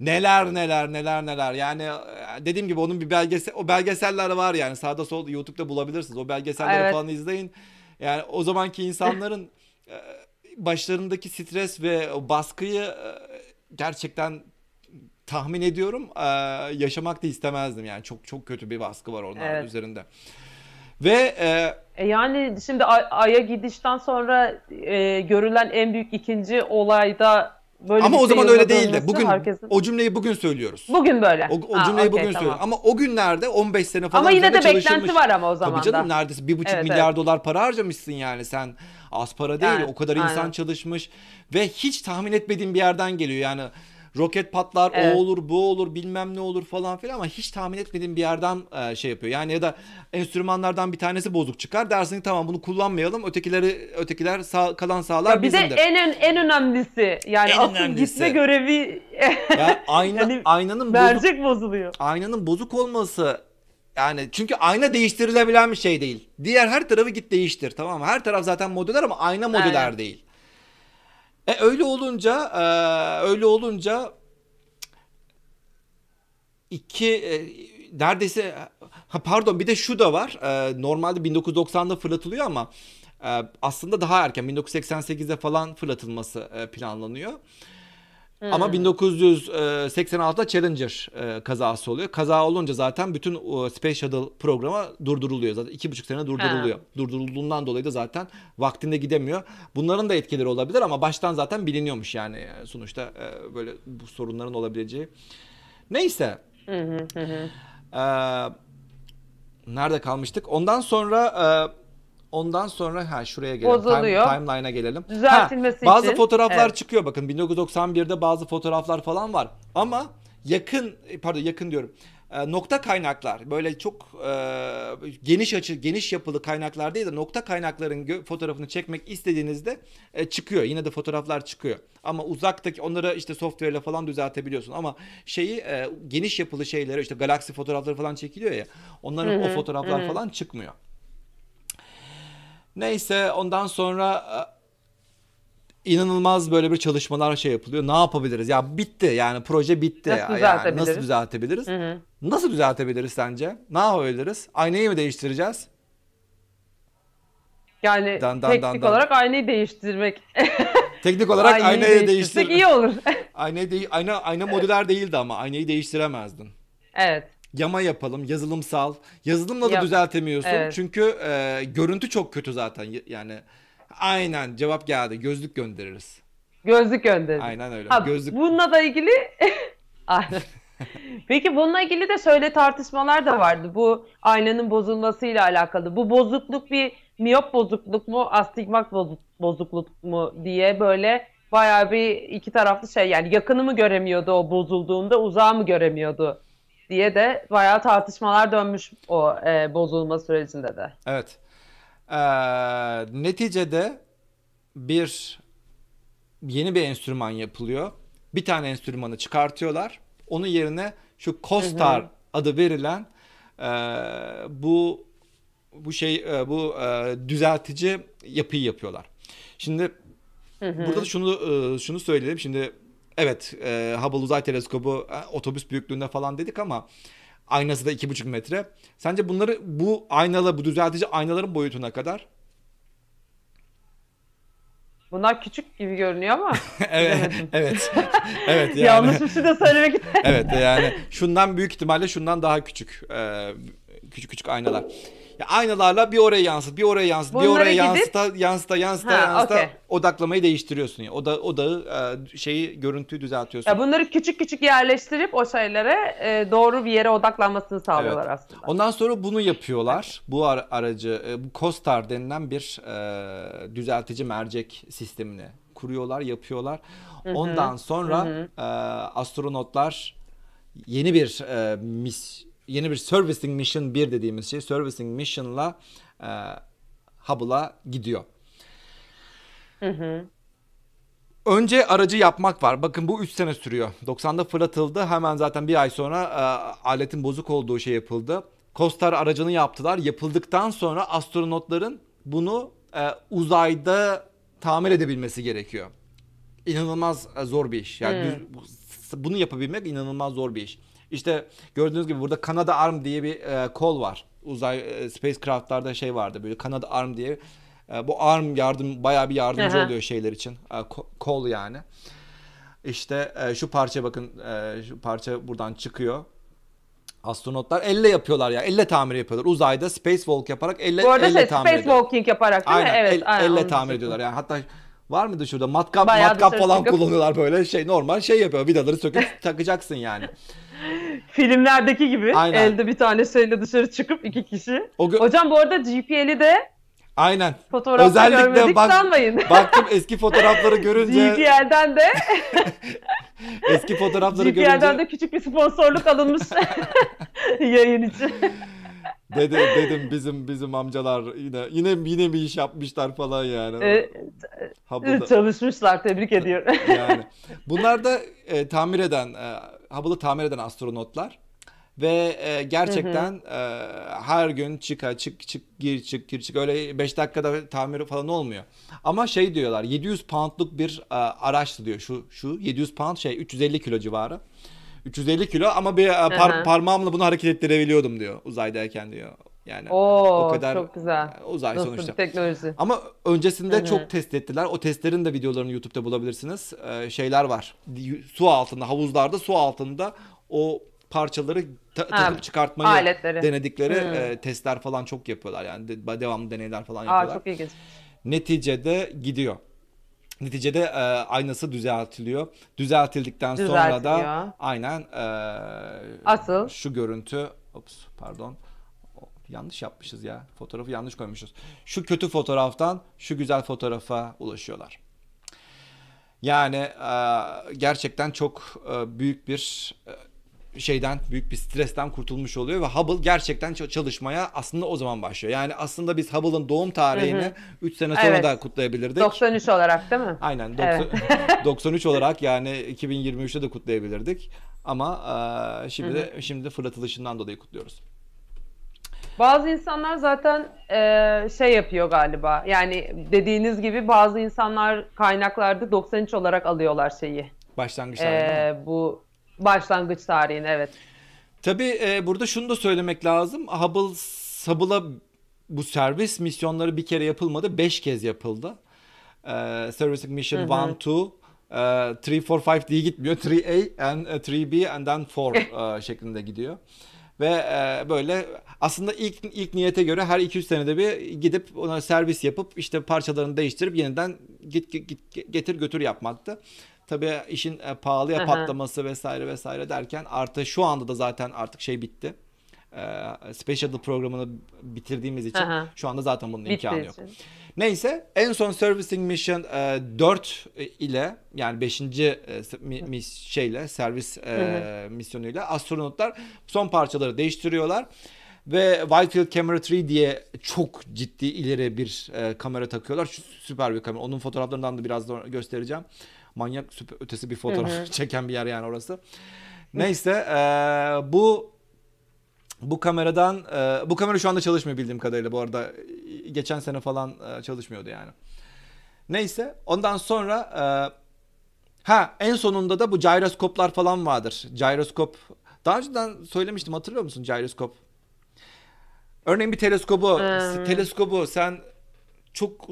Neler neler neler neler. Yani e, dediğim gibi onun bir belgesel o belgeseller var yani sağda solda YouTube'da bulabilirsiniz. O belgeselleri evet. falan izleyin. Yani o zamanki insanların e, başlarındaki stres ve baskıyı e, gerçekten tahmin ediyorum e, yaşamak da istemezdim yani çok çok kötü bir baskı var onların evet. üzerinde. Ve e, e yani şimdi Ay'a gidişten sonra e, görülen en büyük ikinci olayda Böyle Ama o zaman öyle değildi. Bugün herkesin... o cümleyi bugün söylüyoruz. Bugün böyle. O, o cümleyi Aa, bugün okay, söylüyoruz. Ama o günlerde 15 sene falan Ama yine de beklenti var ama o zaman Tabii canım da. neredeyse 1,5 evet, milyar evet. dolar para harcamışsın yani sen. Az para değil. Yani, o kadar aynen. insan çalışmış ve hiç tahmin etmediğin bir yerden geliyor yani roket patlar evet. o olur bu olur bilmem ne olur falan filan ama hiç tahmin etmediğim bir yerden e, şey yapıyor. Yani ya da enstrümanlardan bir tanesi bozuk çıkar dersin ki tamam bunu kullanmayalım ötekileri ötekiler sağ, kalan sağlar ya bir bizimdir. Bir de en, en, en önemlisi yani en asıl önemlisi. gitme görevi ayna, yani aynanın bozuk, bozuluyor. Aynanın bozuk olması yani çünkü ayna değiştirilebilen bir şey değil. Diğer her tarafı git değiştir tamam mı? Her taraf zaten modüler ama ayna modüler Aynen. değil. E öyle olunca e, öyle olunca iki e, neredeyse ha, pardon bir de şu da var. E, normalde 1990'da fırlatılıyor ama e, aslında daha erken 1988'de falan fırlatılması e, planlanıyor. Hmm. E, ama 1986'da Challenger e, kazası oluyor. Kaza olunca zaten bütün Space Shuttle programı durduruluyor. Zaten iki buçuk sene durduruluyor. Ha. Durdurulduğundan dolayı da zaten vaktinde gidemiyor. Bunların da etkileri olabilir ama baştan zaten biliniyormuş yani sonuçta e, böyle bu sorunların olabileceği. Neyse. Ee, nerede kalmıştık? Ondan sonra Ondan sonra ha şuraya gelelim. Bozuluyor. Time, timeline'a gelelim. Düzeltilmesi ha, bazı için. fotoğraflar evet. çıkıyor bakın 1991'de bazı fotoğraflar falan var. Ama yakın pardon yakın diyorum. Ee, nokta kaynaklar böyle çok e, geniş açı geniş yapılı kaynaklar değil de nokta kaynakların fotoğrafını çekmek istediğinizde e, çıkıyor. Yine de fotoğraflar çıkıyor. Ama uzaktaki onları işte software'le falan düzeltebiliyorsun ama şeyi e, geniş yapılı şeyleri işte galaksi fotoğrafları falan çekiliyor ya. Onların hı hı, o fotoğraflar hı. falan çıkmıyor. Neyse ondan sonra e, inanılmaz böyle bir çalışmalar şey yapılıyor. Ne yapabiliriz? Ya bitti yani proje bitti. Nasıl ya. düzeltebiliriz? Yani nasıl düzeltebiliriz? Hı hı. Nasıl düzeltebiliriz sence? Ne yapabiliriz? Aynayı mı değiştireceğiz? Yani dan, dan, teknik dan, dan. olarak aynayı değiştirmek. teknik olarak aynayı, aynayı değiştirsek iyi olur. aynayı de... ayna ayna modüler değildi ama aynayı değiştiremezdin. Evet yama yapalım yazılımsal. Yazılımla da Yap. düzeltemiyorsun. Evet. Çünkü e, görüntü çok kötü zaten. Yani aynen cevap geldi. Gözlük göndeririz. Gözlük gönderir Aynen öyle. Ha, Gözlük. Bununla da ilgili Peki bununla ilgili de şöyle tartışmalar da vardı. Bu aynanın bozulmasıyla alakalı. Bu bozukluk bir miyop bozukluk mu, astigmat bozukluk mu diye böyle bayağı bir iki taraflı şey yani yakını mı göremiyordu o bozulduğunda, uzağı mı göremiyordu diye de bayağı tartışmalar dönmüş o e, bozulma sürecinde de. Evet. Ee, neticede bir yeni bir enstrüman yapılıyor. Bir tane enstrümanı çıkartıyorlar. Onun yerine şu Kostar adı verilen e, bu bu şey e, bu e, düzeltici yapıyı yapıyorlar. Şimdi hı hı. burada şunu e, şunu söyleyelim. Şimdi evet e, Hubble Uzay Teleskobu e, otobüs büyüklüğünde falan dedik ama aynası da 2,5 metre. Sence bunları bu aynalı, bu düzeltici aynaların boyutuna kadar? Bunlar küçük gibi görünüyor ama. evet, evet. Evet yani. Yanlış bir şey de söylemek evet yani şundan büyük ihtimalle şundan daha küçük. Ee, küçük küçük aynalar aynalarla bir oraya yansıt, bir oraya yansıt, Bunlara bir oraya gidip... yansıta, yansıta, yansıta, ha, yansıta okay. odaklamayı değiştiriyorsun. Yani oda odağı e, şeyi görüntüyü düzeltiyorsun. Ya bunları küçük küçük yerleştirip o şeylere e, doğru bir yere odaklanmasını sağlıyorlar evet. aslında. Ondan sonra bunu yapıyorlar. Bu ar- aracı e, bu Costar denilen bir e, düzeltici mercek sistemini kuruyorlar, yapıyorlar. Hı-hı. Ondan sonra E, astronotlar yeni bir e, mis yeni bir Servicing Mission 1 dediğimiz şey Servicing Mission'la e, Hubble'a gidiyor. Hı hı. Önce aracı yapmak var. Bakın bu 3 sene sürüyor. 90'da fırlatıldı. Hemen zaten bir ay sonra e, aletin bozuk olduğu şey yapıldı. Kostar aracını yaptılar. Yapıldıktan sonra astronotların bunu e, uzayda tamir edebilmesi gerekiyor. İnanılmaz e, zor bir iş. Yani hmm. düz, bunu yapabilmek inanılmaz zor bir iş. İşte gördüğünüz gibi burada Kanada Arm diye bir e, kol var. Uzay e, spacecraft'larda şey vardı böyle Kanada Arm diye. E, bu Arm yardım bayağı bir yardımcı Aha. oluyor şeyler için. E, kol yani. İşte e, şu parça bakın e, şu parça buradan çıkıyor. Astronotlar elle yapıyorlar ya. Elle tamir yapıyorlar. Uzayda spacewalk yaparak elle, Bu arada elle şey, tamir ediyorlar. Spacewalking yaparak değil aynen, mi? Evet. El, aynen, elle tamir ediyorlar. Yani hatta Var mıydı şurada matkap Bayağı matkap falan çıkıp... kullanıyorlar böyle şey normal şey yapıyor vidaları söküp takacaksın yani. Filmlerdeki gibi Aynen. elde bir tane şeyle dışarı çıkıp iki kişi. O Hocam bu arada GPL'i de Aynen. Özellikle bak, sanmayın. baktım eski fotoğrafları görünce. GPL'den de. eski fotoğrafları GPL'den görünce. GPL'den de küçük bir sponsorluk alınmış yayın için. Dedi, dedim bizim bizim amcalar yine yine yine bir iş yapmışlar falan yani. E, e Çalışmışlar tebrik ediyorum. yani bunlar da e, tamir eden e, Hubble'ı tamir eden astronotlar ve e, gerçekten E, her gün çıka çık çık gir çık gir çık öyle 5 dakikada tamir falan olmuyor. Ama şey diyorlar 700 poundluk bir e, araçtı diyor şu şu 700 pound şey 350 kilo civarı. 350 kilo ama bir e, par- parmağımla bunu hareket ettirebiliyordum diyor uzaydayken diyor. Yani Oo, o kadar çok güzel. uzay Nasıl sonuçta. teknoloji. Ama öncesinde Hı-hı. çok test ettiler. O testlerin de videolarını YouTube'da bulabilirsiniz. Ee, şeyler var. Su altında, havuzlarda su altında o parçaları ta- takıp ha, çıkartmayı aletleri. denedikleri e, testler falan çok yapıyorlar. Yani de- devamlı deneyler falan yapıyorlar. Aa, çok ilginç. Neticede gidiyor. Neticede e, aynası düzeltiliyor. Düzeltildikten sonra da aynen e, Asıl. şu görüntü ops pardon yanlış yapmışız ya. Fotoğrafı yanlış koymuşuz. Şu kötü fotoğraftan şu güzel fotoğrafa ulaşıyorlar. Yani e, gerçekten çok e, büyük bir e, şeyden büyük bir stresten kurtulmuş oluyor ve Hubble gerçekten çalışmaya aslında o zaman başlıyor. Yani aslında biz Hubble'ın doğum tarihini 3 sene sonra evet. da kutlayabilirdik. 93 olarak değil mi? Aynen. evet. 93 olarak yani 2023'te de kutlayabilirdik. Ama e, şimdi de, şimdi fırlatılışından dolayı kutluyoruz. Bazı insanlar zaten e, şey yapıyor galiba. Yani dediğiniz gibi bazı insanlar kaynaklarda 93 olarak alıyorlar şeyi. Başlangıç e, Bu Başlangıç tarihini evet. Tabii e, burada şunu da söylemek lazım. Hubble, Hubble'a bu servis misyonları bir kere yapılmadı. Beş kez yapıldı. E, service Mission 1, 2, 3, 4, 5 diye gitmiyor. 3A and 3B e, and then 4 e, şeklinde gidiyor. Ve e, böyle aslında ilk ilk niyete göre her 200 senede bir gidip ona servis yapıp işte parçalarını değiştirip yeniden git, git, git getir götür yapmaktı. Tabii işin e, pahalıya Aha. patlaması vesaire vesaire derken artı şu anda da zaten artık şey bitti. E, Space programını bitirdiğimiz için Aha. şu anda zaten bunun Bitti imkanı yok. Neyse en son Servicing Mission e, 4 e, ile yani 5. E, mi, şeyle servis e, misyonuyla astronotlar son parçaları değiştiriyorlar. Ve Widefield Camera 3 diye çok ciddi ileri bir e, kamera takıyorlar. Süper bir kamera. Onun fotoğraflarından da biraz göstereceğim manyak süper ötesi bir fotoğraf hı hı. çeken bir yer yani orası. Neyse e, bu bu kameradan e, bu kamera şu anda çalışmıyor bildiğim kadarıyla bu arada geçen sene falan e, çalışmıyordu yani. Neyse ondan sonra e, ha en sonunda da bu gyroskoplar falan vardır. Gyroskop daha önceden söylemiştim hatırlıyor musun gyroskop? Örneğin bir teleskobu, hmm. teleskobu sen çok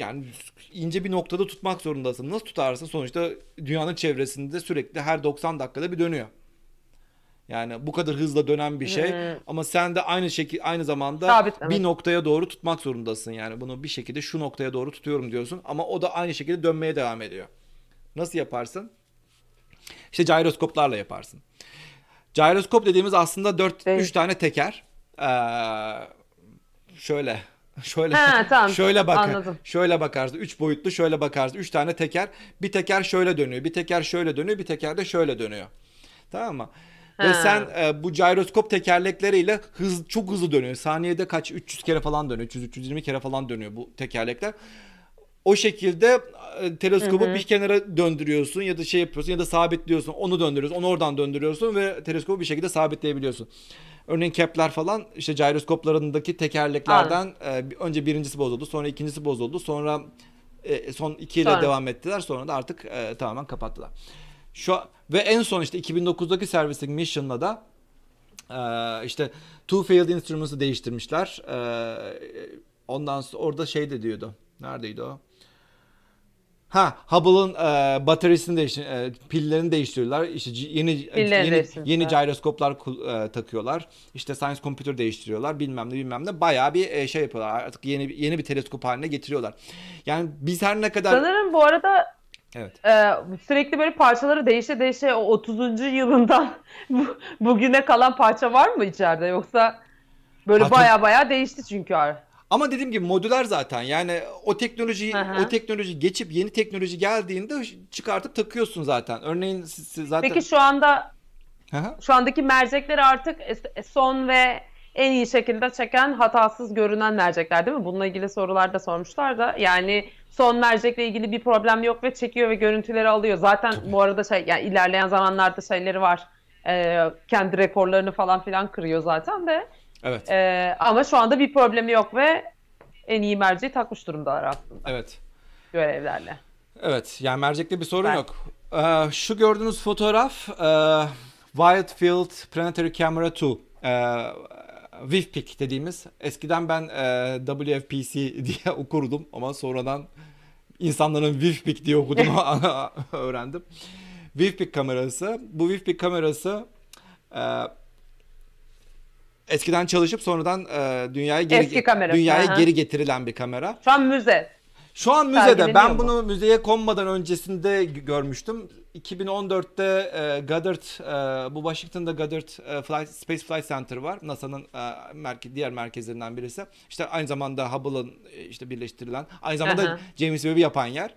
yani ince bir noktada tutmak zorundasın. Nasıl tutarsın? Sonuçta dünyanın çevresinde sürekli her 90 dakikada bir dönüyor. Yani bu kadar hızla dönen bir şey hmm. ama sen de aynı şekil aynı zamanda Sabit, evet. bir noktaya doğru tutmak zorundasın. Yani bunu bir şekilde şu noktaya doğru tutuyorum diyorsun ama o da aynı şekilde dönmeye devam ediyor. Nasıl yaparsın? İşte gyroskoplarla yaparsın. Gyroskop dediğimiz aslında 4 3 evet. tane teker. Ee, şöyle Şöyle ha, tamam. şöyle bakar. Anladım. Şöyle bakarız. Üç boyutlu şöyle bakarız. Üç tane teker. Bir teker şöyle dönüyor. Bir teker şöyle dönüyor. Bir teker de şöyle dönüyor. Tamam mı? Ha. Ve sen e, bu gyroskop tekerlekleriyle hız çok hızlı dönüyor. Saniyede kaç 300 kere falan dönüyor. 300 320 kere falan dönüyor bu tekerlekler. O şekilde e, teleskopu Hı-hı. bir kenara döndürüyorsun ya da şey yapıyorsun ya da sabitliyorsun. Onu döndürüyorsun. Onu oradan döndürüyorsun ve teleskopu bir şekilde sabitleyebiliyorsun. Örneğin kepler falan işte gyroskoplarındaki tekerleklerden e, önce birincisi bozuldu, sonra ikincisi bozuldu, sonra e, son ikiyle sonra. devam ettiler, sonra da artık e, tamamen kapattılar. Şu ve en son işte 2009'daki servicing mission'la da e, işte two failed instruments'ı değiştirmişler. E, ondan sonra orada şey de diyordu. Neredeydi o? Ha Hubble'ın e, bataryasını değiştir, e, pillerini değiştiriyorlar. İşte yeni e, yeni, yeni jiroskoplar e, takıyorlar. İşte science computer değiştiriyorlar. Bilmem ne bilmem ne. Bayağı bir e, şey yapıyorlar. Artık yeni yeni bir teleskop haline getiriyorlar. Yani biz her ne kadar Sanırım bu arada Evet. Ee, sürekli böyle parçaları değişe değişe o 30. yılından bugüne kalan parça var mı içeride yoksa böyle baya baya değişti çünkü. Ama dediğim gibi modüler zaten. Yani o teknoloji o teknoloji geçip yeni teknoloji geldiğinde çıkartıp takıyorsun zaten. Örneğin siz, siz zaten Peki şu anda Aha. şu andaki mercekler artık son ve en iyi şekilde çeken hatasız görünen mercekler değil mi? Bununla ilgili sorular da sormuşlar da yani son mercekle ilgili bir problem yok ve çekiyor ve görüntüleri alıyor. Zaten Tabii. bu arada şey yani ilerleyen zamanlarda şeyleri var. E, kendi rekorlarını falan filan kırıyor zaten de. Evet. Ee, ama şu anda bir problemi yok ve en iyi merceği takmış durumdalar aslında. Evet. Görevlerle. Evet yani mercekte bir sorun ben... yok. Ee, şu gördüğünüz fotoğraf e, Wildfield Planetary Camera 2. E, WIFPIC dediğimiz. Eskiden ben e, WFPC diye okurdum ama sonradan insanların WIFPIC diye okuduğunu öğrendim. WIFPIC kamerası. Bu WIFPIC kamerası e, Eskiden çalışıp sonradan e, dünyaya geri Eski kamera. dünyaya Aha. geri getirilen bir kamera. Şu an müze. Şu an müzede. Ben mu? bunu müzeye konmadan öncesinde görmüştüm. 2014'te e, Goddard, e, bu Washington'da Goddard e, Flight, Space Flight Center var. NASA'nın e, merke, diğer merkezlerinden birisi. İşte aynı zamanda Hubble'ın e, işte birleştirilen, aynı zamanda Aha. James Webb'i yapan yer.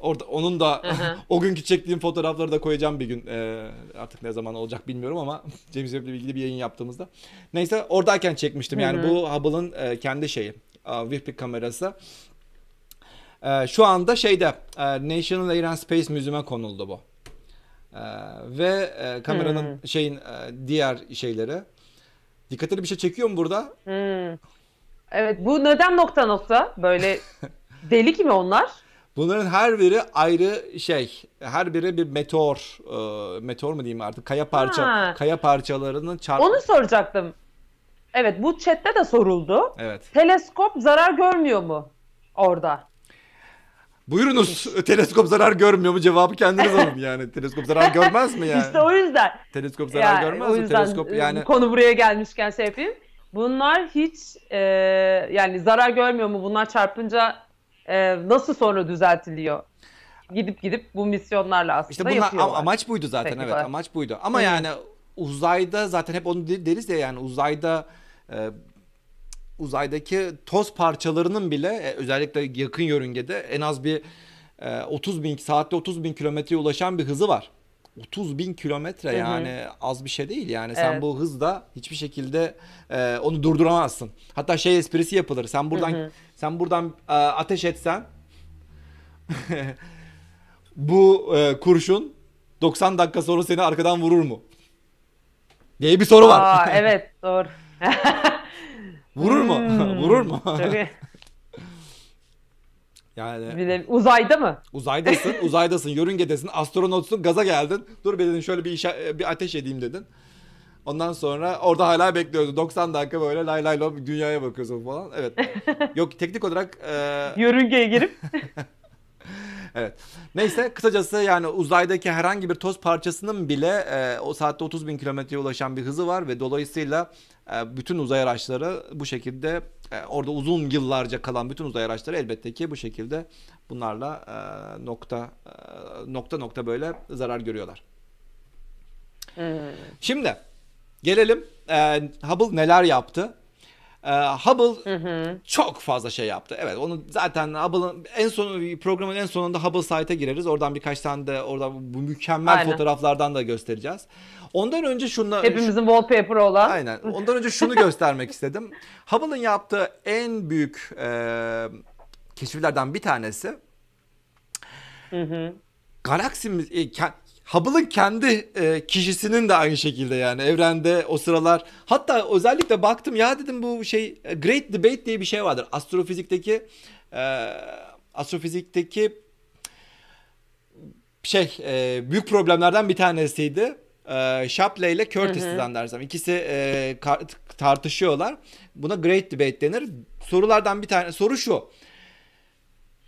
Orada onun da o günkü çektiğim fotoğrafları da koyacağım bir gün. Ee, artık ne zaman olacak bilmiyorum ama James Webb ile ilgili bir yayın yaptığımızda. Neyse oradayken çekmiştim yani bu Hubble'ın e, kendi şeyi. E, Wirpi kamerası. E, şu anda şeyde e, National Air and Space Museum'a konuldu bu. E, ve e, kameranın hmm. şeyin e, diğer şeyleri. dikkatli bir şey çekiyor mu burada? Hmm. Evet bu neden nokta nokta böyle deli mi onlar? Bunların her biri ayrı şey. Her biri bir meteor. E, meteor mu diyeyim artık? Kaya parça ha. kaya parçalarının çarpma. Onu soracaktım. Evet bu chatte de soruldu. Evet. Teleskop zarar görmüyor mu orada? Buyurunuz teleskop zarar görmüyor mu cevabı kendiniz alın yani teleskop zarar görmez mi yani? İşte o yüzden. Teleskop zarar yani, görmez o yüzden, mi? Teleskop e, yani konu buraya gelmişken şey yapayım. Bunlar hiç e, yani zarar görmüyor mu? Bunlar çarpınca e, nasıl sonra düzeltiliyor? Gidip gidip bu misyonlarla aslında işte bunlar, yapıyorlar. Amaç buydu zaten Peki, evet var. amaç buydu. Ama Hı. yani uzayda zaten hep onu deriz ya yani uzayda e, uzaydaki toz parçalarının bile e, özellikle yakın yörüngede en az bir 30 e, bin saatte 30 bin kilometreye ulaşan bir hızı var. 30 bin kilometre yani az bir şey değil yani sen evet. bu hızda hiçbir şekilde e, onu durduramazsın. Hatta şey esprisi yapılır. Sen buradan Hı-hı. sen buradan e, ateş etsen bu e, kurşun 90 dakika sonra seni arkadan vurur mu? diye bir soru Aa, var. evet doğru. vurur mu? Hmm. vurur mu? Çok yani Bile, uzayda mı? Uzaydasın, uzaydasın, yörüngedesin, astronotsun, gaza geldin. Dur be dedin şöyle bir, işe, bir ateş edeyim dedin. Ondan sonra orada hala bekliyordu. 90 dakika böyle lay lay lom dünyaya bakıyorsun falan. Evet. Yok teknik olarak... E... Yörüngeye girip... evet. Neyse kısacası yani uzaydaki herhangi bir toz parçasının bile e, o saatte 30 bin kilometreye ulaşan bir hızı var ve dolayısıyla e, bütün uzay araçları bu şekilde e, orada uzun yıllarca kalan bütün uzay araçları elbette ki bu şekilde bunlarla e, nokta nokta nokta böyle zarar görüyorlar. Hmm. Şimdi gelelim Hubble neler yaptı? Hubble hı hı. çok fazla şey yaptı. Evet onu zaten Hubble'ın en son programın en sonunda Hubble site'e gireriz. Oradan birkaç tane de orada bu mükemmel Aynen. fotoğraflardan da göstereceğiz. Ondan önce şunu Hepimizin wallpaper olan. Aynen. Ondan önce şunu göstermek istedim. Hubble'ın yaptığı en büyük e, keşiflerden bir tanesi Galaksimiz e, ke, Hubble'ın kendi e, kişisinin de aynı şekilde yani evrende o sıralar hatta özellikle baktım ya dedim bu şey e, Great Debate diye bir şey vardır. Astrofizikteki e, astrofizikteki şey e, büyük problemlerden bir tanesiydi. Ee, Shapley ile Curtis zannedersem. İkisi e, tartışıyorlar. Buna Great Debate denir. Sorulardan bir tane soru şu.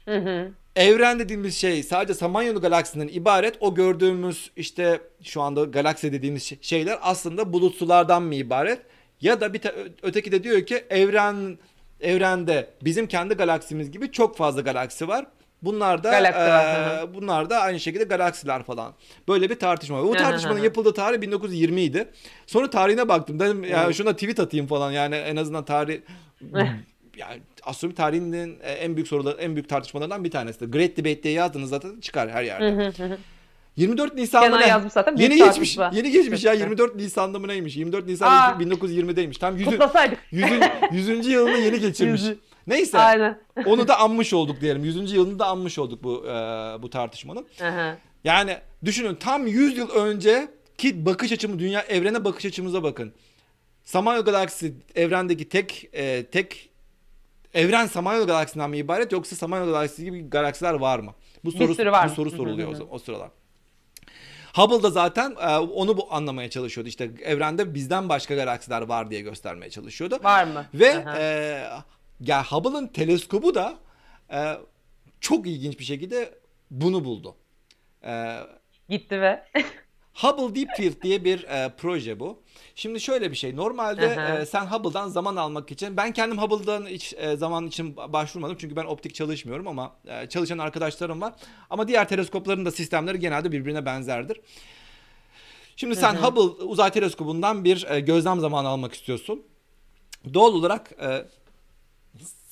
Hı hı. Evren dediğimiz şey sadece Samanyolu galaksisinden ibaret. O gördüğümüz işte şu anda galaksi dediğimiz şey-, şeyler aslında bulutsulardan mı ibaret? Ya da bir öteki de diyor ki evren evrende bizim kendi galaksimiz gibi çok fazla galaksi var. Bunlar da e, bunlar da aynı şekilde galaksiler falan. Böyle bir tartışma var. Bu tartışmanın yapıldığı tarih 1920 idi. Sonra tarihine baktım. Dedim ya yani şuna tweet atayım falan. Yani en azından tarih eh. yani astronomi tarihinin en büyük soruları, en büyük tartışmalarından bir tanesi. Great Debate diye yazdığınız zaten çıkar her yerde. 24 Nisan'da ne? yazmış zaten. Yeni geçmiş. Yeni geçmiş ya 24 Nisan'da mı neymiş? 24 Nisan Aa, 1920'deymiş. Tam 100. Kutlasaydık. 100. 100. yılını yeni geçirmiş. Neyse. Aynen. onu da anmış olduk diyelim. 100. yılını da anmış olduk bu e, bu tartışmanın. Aha. Yani düşünün tam 100 yıl önce ki bakış açımı dünya evrene bakış açımıza bakın. Samanyolu galaksisi evrendeki tek e, tek evren Samanyolu galaksisinden mi ibaret yoksa Samanyolu galaksisi gibi galaksiler var mı? Bu soru bu soru soruluyor o, zaman, o sıralar. Hubble da zaten e, onu bu anlamaya çalışıyordu. İşte evrende bizden başka galaksiler var diye göstermeye çalışıyordu. Var mı? Ve e, ya Hubble'ın teleskobu da e, çok ilginç bir şekilde bunu buldu. E, Gitti ve Hubble Deep Field diye bir e, proje bu. Şimdi şöyle bir şey. Normalde e, sen Hubble'dan zaman almak için ben kendim Hubble'dan hiç e, zaman için başvurmadım. Çünkü ben optik çalışmıyorum ama e, çalışan arkadaşlarım var. Ama diğer teleskopların da sistemleri genelde birbirine benzerdir. Şimdi sen Aha. Hubble uzay teleskobundan bir e, gözlem zamanı almak istiyorsun. Doğal olarak e,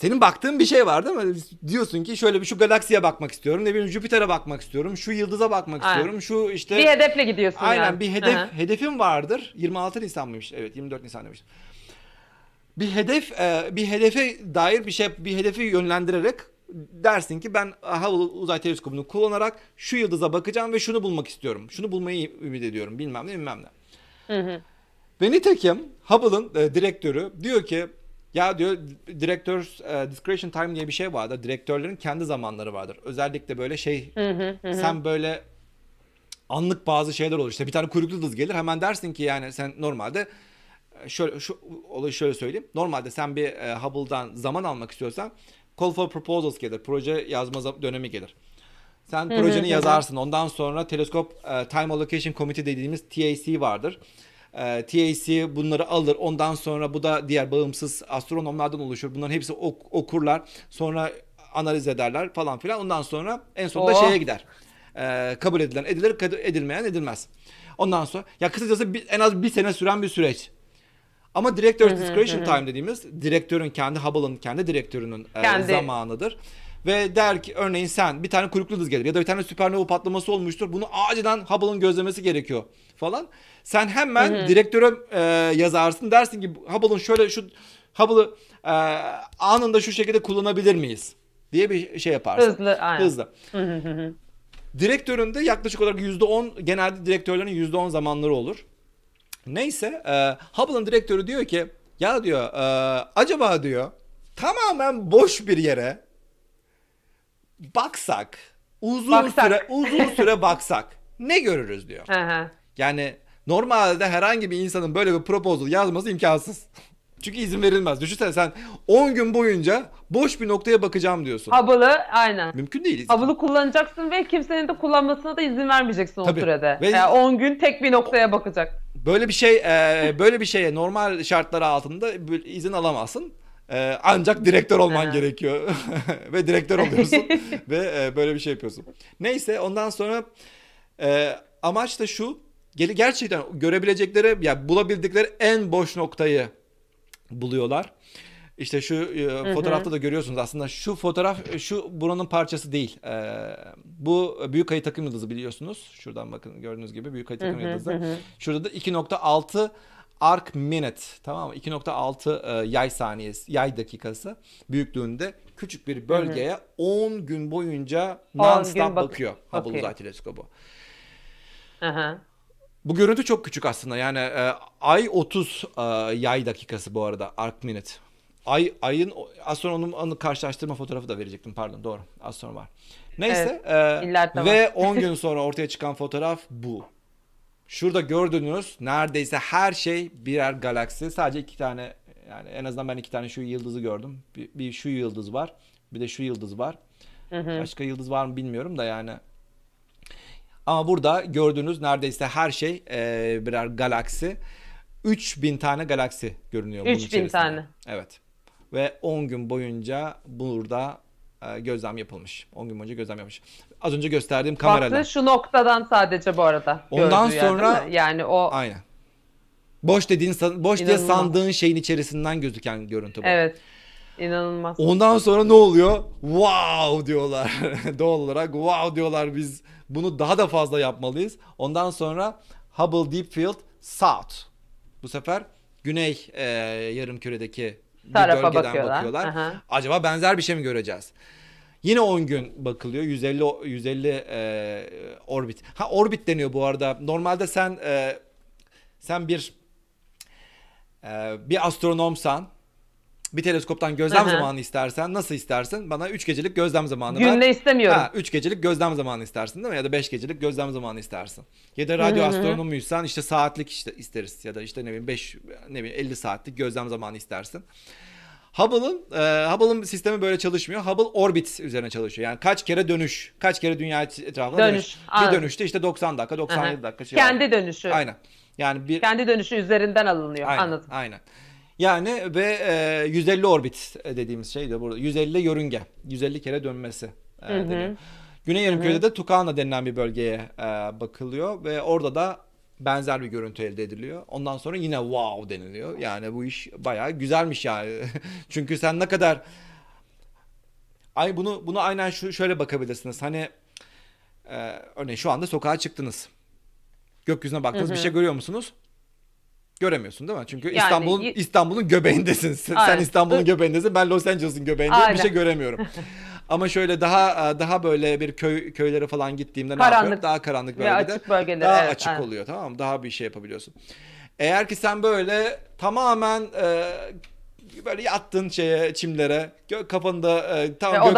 senin baktığın bir şey var değil mi? Diyorsun ki şöyle bir şu galaksiye bakmak istiyorum. Ne bileyim Jüpiter'e bakmak istiyorum. Şu yıldıza bakmak aynen. istiyorum. Şu işte Bir hedefle gidiyorsun Aynen yani. bir hedef Hı-hı. hedefim vardır. 26 Nisan mıymış? Evet 24 Nisan demiş. Bir hedef e, bir hedefe dair bir şey bir hedefi yönlendirerek dersin ki ben Hubble uzay teleskobunu kullanarak şu yıldıza bakacağım ve şunu bulmak istiyorum. Şunu bulmayı ümit ediyorum. Bilmem ne bilmem ne. Hı hı. Ve nitekim Hubble'ın e, direktörü diyor ki ya diyor direktör e, discretion time diye bir şey vardır. Direktörlerin kendi zamanları vardır. Özellikle böyle şey hı hı hı. sen böyle anlık bazı şeyler olur. İşte bir tane kuyruklu dız gelir hemen dersin ki yani sen normalde e, şöyle şu olayı şöyle söyleyeyim. Normalde sen bir e, Hubble'dan zaman almak istiyorsan call for proposals gelir. Proje yazma dönemi gelir. Sen projeni yazarsın. Ondan sonra teleskop e, time allocation committee dediğimiz TAC vardır. E, ee, TAC bunları alır. Ondan sonra bu da diğer bağımsız astronomlardan oluşur. Bunların hepsi ok- okurlar. Sonra analiz ederler falan filan. Ondan sonra en sonunda oh. şeye gider. E, kabul edilen edilir, edilmeyen edilmez. Ondan sonra ya kısacası bir, en az bir sene süren bir süreç. Ama director's discretion time dediğimiz direktörün kendi Hubble'ın kendi direktörünün e, kendi. E, zamanıdır. Ve der ki örneğin sen bir tane kuyruklu yıldız gelir ya da bir tane süpernova patlaması olmuştur. Bunu acilen Hubble'ın gözlemesi gerekiyor falan. Sen hemen Hı-hı. direktöre e, yazarsın. Dersin ki Hubble'ın şöyle şu Hubble'ı e, anında şu şekilde kullanabilir miyiz? diye bir şey yaparsın. Hızlı. Aynen. Hızlı. hı yaklaşık olarak %10 genelde direktörlerin %10 zamanları olur. Neyse e, Hubble'ın direktörü diyor ki ya diyor e, acaba diyor tamamen boş bir yere baksak uzun baksak. süre uzun süre baksak ne görürüz diyor. Yani Normalde herhangi bir insanın böyle bir proposal yazması imkansız. Çünkü izin verilmez. Düşünsene sen 10 gün boyunca boş bir noktaya bakacağım diyorsun. Hubble'ı aynen. Mümkün değil. Hubble'ı kullanacaksın ve kimsenin de kullanmasına da izin vermeyeceksin Tabii. o sürede. Ve... Yani 10 gün tek bir noktaya bakacak. Böyle bir şey e, böyle bir şeye normal şartlar altında izin alamazsın. E, ancak direktör olman gerekiyor. ve direktör oluyorsun ve e, böyle bir şey yapıyorsun. Neyse ondan sonra e, amaç da şu gerçekten görebilecekleri ya bulabildikleri en boş noktayı buluyorlar. İşte şu e, fotoğrafta da görüyorsunuz aslında şu fotoğraf e, şu buranın parçası değil. E, bu büyük ayı takım yıldızı biliyorsunuz. Şuradan bakın gördüğünüz gibi büyük ayı takım yıldızı. Şurada da 2.6 arc minute tamam mı? 2.6 e, yay saniyesi, yay dakikası büyüklüğünde küçük bir bölgeye 10 gün boyunca non-stop bakıyor Hubble Uzay Teleskobu. Aha. Bu görüntü çok küçük aslında. Yani e, ay 30 e, yay dakikası bu arada arc minute. Ay ayın az sonra onun, onun karşılaştırma fotoğrafı da verecektim pardon doğru. Az sonra var. Neyse evet, e, ve 10 gün sonra ortaya çıkan fotoğraf bu. Şurada gördüğünüz neredeyse her şey birer galaksi. Sadece iki tane yani en azından ben iki tane şu yıldızı gördüm. Bir, bir şu yıldız var. Bir de şu yıldız var. Hı hı. Başka yıldız var mı bilmiyorum da yani ama burada gördüğünüz neredeyse her şey e, birer galaksi. 3000 tane galaksi görünüyor 3000 bunun tane. Evet. Ve 10 gün boyunca burada e, gözlem yapılmış. 10 gün boyunca gözlem yapmış. Az önce gösterdiğim kamerayla. Baktı şu noktadan sadece bu arada. Ondan sonra yer, yani o Aynen. Boş dediğin boş İnanılmaz. diye sandığın şeyin içerisinden gözüken görüntü bu. Evet. inanılmaz. Ondan sonra ne oluyor? Wow diyorlar. Doğal olarak wow diyorlar biz bunu daha da fazla yapmalıyız. Ondan sonra Hubble Deep Field South. Bu sefer güney e, yarım küredeki bir bölgeden bakıyorlar. bakıyorlar. Acaba benzer bir şey mi göreceğiz? Yine 10 gün bakılıyor. 150 150 e, orbit. Ha orbit deniyor bu arada. Normalde sen e, sen bir e, bir astronomsan bir teleskoptan gözlem Hı-hı. zamanı istersen nasıl istersin? Bana 3 gecelik gözlem zamanı Günde ver. Günde istemiyorum. Ha, 3 gecelik gözlem zamanı istersin değil mi? Ya da 5 gecelik gözlem zamanı istersin. Ya da radyo Hı-hı. astronomuysan işte saatlik işte isteriz ya da işte ne bileyim 5 ne bileyim 50 saatlik gözlem zamanı istersin. Hubble'ın e, Hubble'ın sistemi böyle çalışmıyor. Hubble orbit üzerine çalışıyor. Yani kaç kere dönüş, kaç kere dünya etrafına dönüş. dönüş. Bir dönüşte işte 90 dakika, 97 Aha. dakika şey. Kendi var. dönüşü. Aynen. Yani bir kendi dönüşü üzerinden alınıyor. Aynen, Anladım. Aynen. Yani ve e, 150 orbit e, dediğimiz şey de burada. 150 yörünge. 150 kere dönmesi e, hı hı. deniyor. Güney Yarımköy'de de Tukana denilen bir bölgeye e, bakılıyor ve orada da benzer bir görüntü elde ediliyor. Ondan sonra yine wow deniliyor. Yani bu iş bayağı güzelmiş yani. Çünkü sen ne kadar Ay bunu bunu aynen şu şöyle bakabilirsiniz. Hani e, örneğin şu anda sokağa çıktınız. Gökyüzüne baktınız hı hı. bir şey görüyor musunuz? Göremiyorsun değil mi? Çünkü yani, İstanbul'un İstanbul'un göbeğindesin. Sen, sen İstanbul'un göbeğindesin. Ben Los Angeles'ın göbeğindeyim. Aynen. bir şey göremiyorum. Ama şöyle daha e, daha böyle bir köy köylere falan gittiğimde karanlık. ne yapıyorum? Daha karanlık bölgede. Açık bölgede daha evet, açık aynen. oluyor tamam mı? Daha bir şey yapabiliyorsun. Eğer ki sen böyle tamamen e, böyle yattın şeye çimlere gök, kafanda e, tam Ve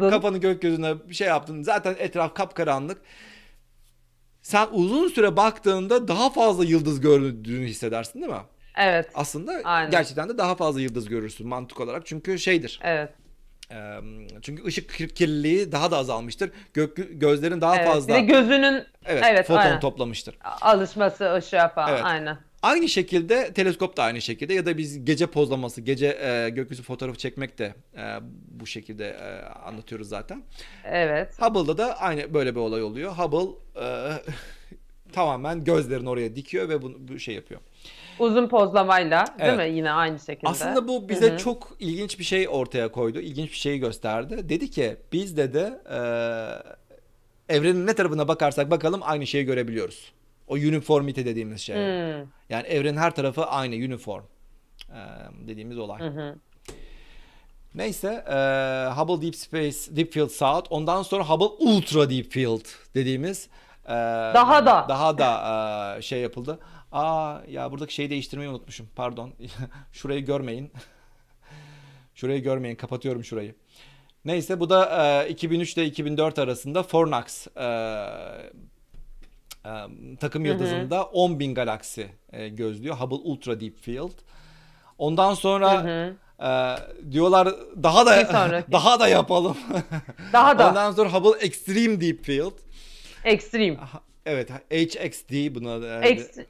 gök, kafanı gökyüzüne şey yaptın zaten etraf kapkaranlık sen uzun süre baktığında daha fazla yıldız gördüğünü hissedersin değil mi? Evet. Aslında Aynen. gerçekten de daha fazla yıldız görürsün mantık olarak. Çünkü şeydir. Evet. Çünkü ışık kirliliği daha da azalmıştır. Gök, gözlerin daha evet, fazla. Bir de gözünün evet, evet foton aynen. toplamıştır. Alışması ışığa şey falan evet. aynen. Aynı şekilde teleskop da aynı şekilde ya da biz gece pozlaması, gece e, gökyüzü fotoğrafı çekmek de e, bu şekilde e, anlatıyoruz zaten. Evet. Hubble'da da aynı böyle bir olay oluyor. Hubble e, tamamen gözlerini oraya dikiyor ve bunu bu şey yapıyor. Uzun pozlamayla değil evet. mi yine aynı şekilde. Aslında bu bize Hı-hı. çok ilginç bir şey ortaya koydu. İlginç bir şeyi gösterdi. Dedi ki biz dedi e, evrenin ne tarafına bakarsak bakalım aynı şeyi görebiliyoruz. O uniformite dediğimiz şey. Hmm. Yani evrenin her tarafı aynı uniform dediğimiz olay. Neyse e, Hubble Deep Space Deep Field South ondan sonra Hubble Ultra Deep Field dediğimiz e, daha da daha da e, şey yapıldı. Aa ya buradaki şeyi değiştirmeyi unutmuşum. Pardon. şurayı görmeyin. şurayı görmeyin. Kapatıyorum şurayı. Neyse bu da e, 2003 ile 2004 arasında Fornax e, takım yıldızında hı 10 bin galaksi e, gözlüyor Hubble Ultra Deep Field. Ondan sonra E, diyorlar daha da daha da yapalım. Daha da. Ondan sonra Hubble Extreme Deep Field. Extreme. Evet HXD buna e, Ex-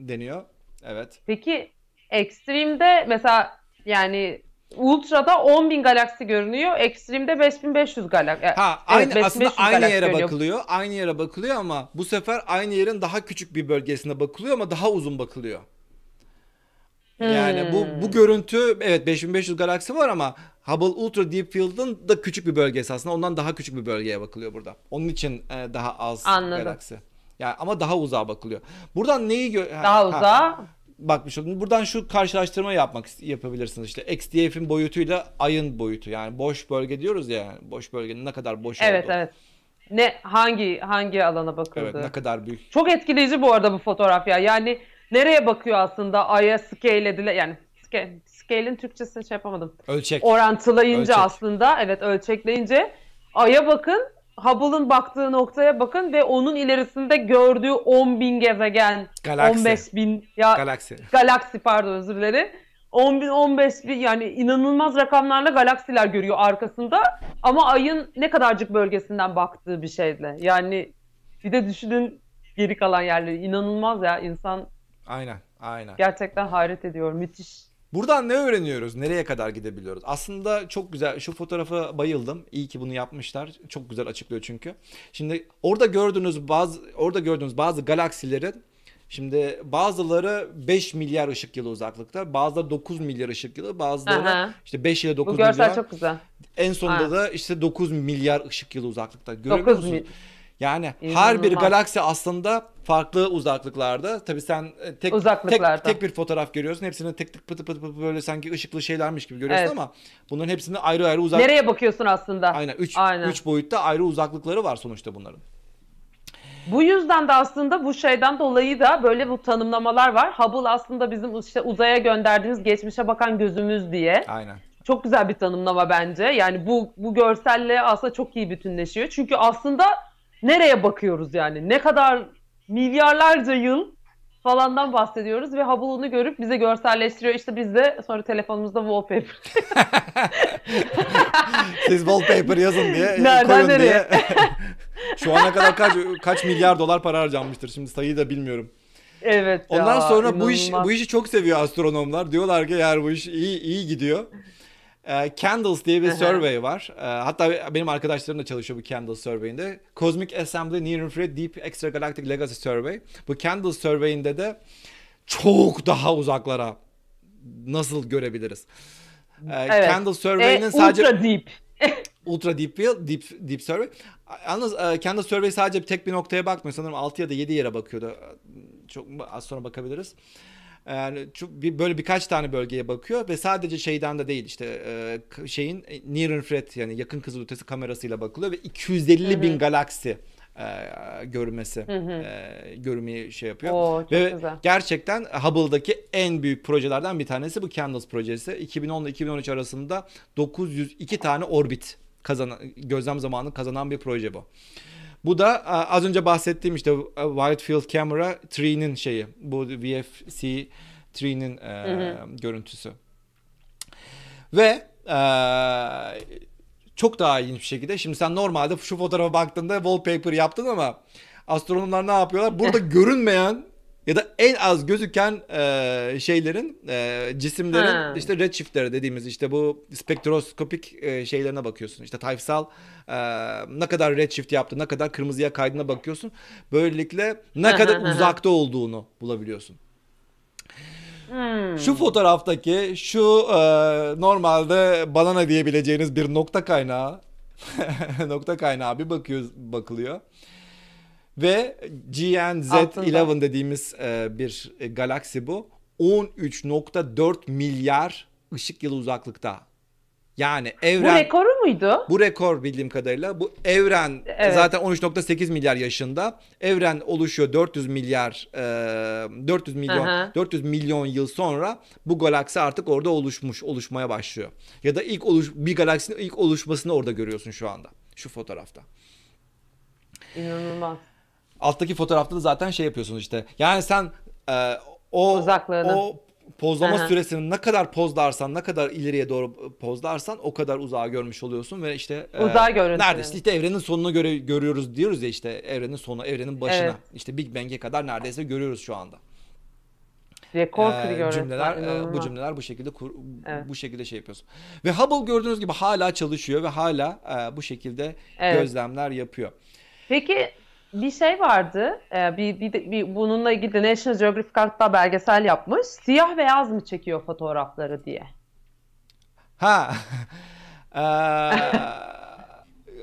deniyor. Evet. Peki Extreme'de mesela yani Ultra'da 10 bin galaksi görünüyor. Extreme'de 5500 e, galaksi. Ha, aynı evet, aslında aynı yere görünüyor. bakılıyor. Aynı yere bakılıyor ama bu sefer aynı yerin daha küçük bir bölgesine bakılıyor ama daha uzun bakılıyor. Hmm. Yani bu hmm. bu görüntü evet 5500 galaksi var ama Hubble Ultra Deep Field'ın da küçük bir bölgesi aslında. Ondan daha küçük bir bölgeye bakılıyor burada. Onun için e, daha az Anladım. galaksi. Yani ama daha uzağa bakılıyor. Buradan neyi gö- Daha ha, uzağa. Ha bakmış oldum. Buradan şu karşılaştırma yapmak yapabilirsiniz. İşte XDF'in boyutuyla ayın boyutu. Yani boş bölge diyoruz ya. Yani. Boş bölgenin ne kadar boş evet, olduğu. Evet evet. Ne hangi hangi alana bakıldı? Evet, ne kadar büyük. Çok etkileyici bu arada bu fotoğraf ya. Yani nereye bakıyor aslında aya scale edile yani scale, scale'in Türkçesini şey yapamadım. Ölçek. Orantılayınca Ölçek. aslında evet ölçekleyince aya bakın Hubble'ın baktığı noktaya bakın ve onun ilerisinde gördüğü 10 bin gezegen, galaksi. 15 bin ya galaksi, galaksi pardon özür dilerim. 10 bin 15 bin yani inanılmaz rakamlarla galaksiler görüyor arkasında ama ayın ne kadarcık bölgesinden baktığı bir şeyle. Yani bir de düşünün geri kalan yerleri inanılmaz ya insan. Aynen, aynen. Gerçekten hayret ediyor. Müthiş. Buradan ne öğreniyoruz? Nereye kadar gidebiliyoruz? Aslında çok güzel. Şu fotoğrafa bayıldım. İyi ki bunu yapmışlar. Çok güzel açıklıyor çünkü. Şimdi orada gördüğünüz bazı orada gördüğünüz bazı galaksilerin Şimdi bazıları 5 milyar ışık yılı uzaklıkta, bazıları 9 milyar ışık yılı, bazıları Aha. işte 5 ile 9 milyar. Bu görsel çok güzel. En sonunda ha. da işte 9 milyar ışık yılı uzaklıkta. Görüyor musunuz? Yani İnanılmaz. her bir galaksi aslında farklı uzaklıklarda. Tabii sen e, tek tek, tek bir fotoğraf görüyorsun. Hepsini tek tek pıtı pıtı pıtı böyle sanki ışıklı şeylermiş gibi görüyorsun evet. ama bunların hepsinde ayrı ayrı uzak. Nereye bakıyorsun aslında? Aynen. Üç, Aynen. üç boyutta ayrı uzaklıkları var sonuçta bunların. Bu yüzden de aslında bu şeyden dolayı da böyle bu tanımlamalar var. Hubble aslında bizim işte uzaya gönderdiğimiz geçmişe bakan gözümüz diye. Aynen. Çok güzel bir tanımlama bence. Yani bu bu görselle aslında çok iyi bütünleşiyor. Çünkü aslında nereye bakıyoruz yani? Ne kadar milyarlarca yıl falandan bahsediyoruz ve Hubble görüp bize görselleştiriyor. İşte biz de sonra telefonumuzda wallpaper. Siz wallpaper yazın diye, e, Nereden koyun nereye? diye. Şu ana kadar kaç kaç milyar dolar para harcanmıştır. Şimdi sayıyı da bilmiyorum. Evet. Ondan ya, sonra inanılmaz. bu iş bu işi çok seviyor astronomlar. Diyorlar ki yer bu iş iyi iyi gidiyor. Ee, Candles diye bir survey var. Ee, hatta benim arkadaşlarım da çalışıyor bu Candles surveyinde. Cosmic Assembly Near Infrared Deep Extragalactic Legacy Survey. Bu Candles surveyinde de çok daha uzaklara nasıl görebiliriz? Ee, evet. Candle survey'inin e, sadece... Ultra deep. ultra deep field, deep, deep survey. Yalnız e, Candle survey sadece tek bir noktaya bakmıyor. Sanırım 6 ya da 7 yere bakıyordu. Çok az sonra bakabiliriz. E, yani böyle birkaç tane bölgeye bakıyor ve sadece şeyden de değil işte e, şeyin e, near infrared yani yakın kızılötesi kamerasıyla bakılıyor ve 250 evet. bin galaksi e, görmesi hı hı. E, görmeyi şey yapıyor. Oo, Ve güzel. gerçekten Hubble'daki en büyük projelerden bir tanesi bu Candles projesi. 2010 ile 2013 arasında 902 tane orbit kazanan, gözlem zamanı kazanan bir proje bu. Bu da az önce bahsettiğim işte e, wide field Camera 3'nin şeyi. Bu VFC 3'nin e, görüntüsü. Ve e, çok daha iyi bir şekilde şimdi sen normalde şu fotoğrafa baktığında wallpaper yaptın ama astronomlar ne yapıyorlar? Burada görünmeyen ya da en az gözüken e, şeylerin e, cisimlerin ha. işte redshift'leri dediğimiz işte bu spektroskopik e, şeylerine bakıyorsun. İşte tayfsal e, ne kadar redshift yaptı, ne kadar kırmızıya kaydına bakıyorsun. Böylelikle ne kadar uzakta olduğunu bulabiliyorsun. Hmm. Şu fotoğraftaki şu e, normalde banana diyebileceğiniz bir nokta kaynağı nokta kaynağı bir bakıyoruz bakılıyor. Ve GNZ11 dediğimiz e, bir e, galaksi bu. 13.4 milyar ışık yılı uzaklıkta. Yani evren... Bu rekoru muydu? Bu rekor bildiğim kadarıyla. Bu evren evet. zaten 13.8 milyar yaşında. Evren oluşuyor 400 milyar, e, 400 milyon, Aha. 400 milyon yıl sonra bu galaksi artık orada oluşmuş, oluşmaya başlıyor. Ya da ilk oluş, bir galaksinin ilk oluşmasını orada görüyorsun şu anda, şu fotoğrafta. İnanılmaz alttaki fotoğrafta da zaten şey yapıyorsunuz işte. Yani sen e, o Uzaklığını. o pozlama Aha. süresini ne kadar pozlarsan, ne kadar ileriye doğru pozlarsan o kadar uzağa görmüş oluyorsun ve işte e, uzağa e, neredeyse işte evrenin sonunu göre, görüyoruz diyoruz ya işte evrenin sonu, evrenin başına. Evet. İşte Big Bang'e kadar neredeyse görüyoruz şu anda. Rekor ee, cümleler e, bu cümleler bu şekilde kur, evet. bu şekilde şey yapıyorsun. Ve Hubble gördüğünüz gibi hala çalışıyor ve hala e, bu şekilde evet. gözlemler yapıyor. Peki bir şey vardı. E, bir, bir, bir, bununla ilgili de National Geographic hatta belgesel yapmış. Siyah beyaz mı çekiyor fotoğrafları diye. Ha.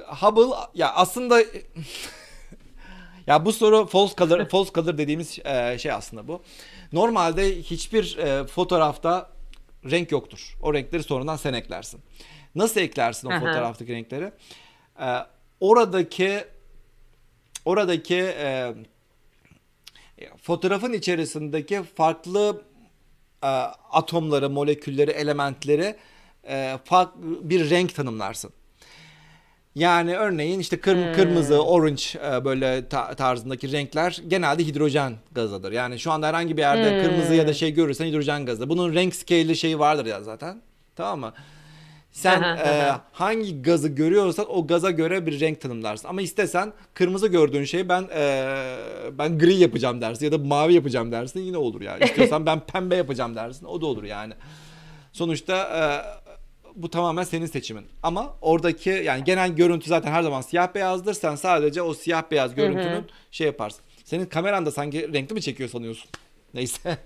Hubble ya aslında ya bu soru false color false color dediğimiz şey aslında bu. Normalde hiçbir fotoğrafta renk yoktur. O renkleri sonradan sen eklersin. Nasıl eklersin o fotoğraftaki renkleri? oradaki oradaki e, fotoğrafın içerisindeki farklı e, atomları, molekülleri, elementleri e, farklı bir renk tanımlarsın. Yani örneğin işte kırm hmm. kırmızı, orange e, böyle ta tarzındaki renkler genelde hidrojen gazıdır. Yani şu anda herhangi bir yerde hmm. kırmızı ya da hmm. şey görürsen hidrojen gazı. Bunun renk scale'li şeyi vardır ya zaten. Tamam mı? Sen e, hangi gazı görüyorsan o gaza göre bir renk tanımlarsın. Ama istesen kırmızı gördüğün şeyi ben e, ben gri yapacağım dersin ya da mavi yapacağım dersin yine olur yani. İstiyorsan ben pembe yapacağım dersin o da olur yani. Sonuçta e, bu tamamen senin seçimin. Ama oradaki yani genel görüntü zaten her zaman siyah beyazdır. Sen sadece o siyah beyaz görüntünün şey yaparsın. Senin kameran da sanki renkli mi çekiyor sanıyorsun? Neyse.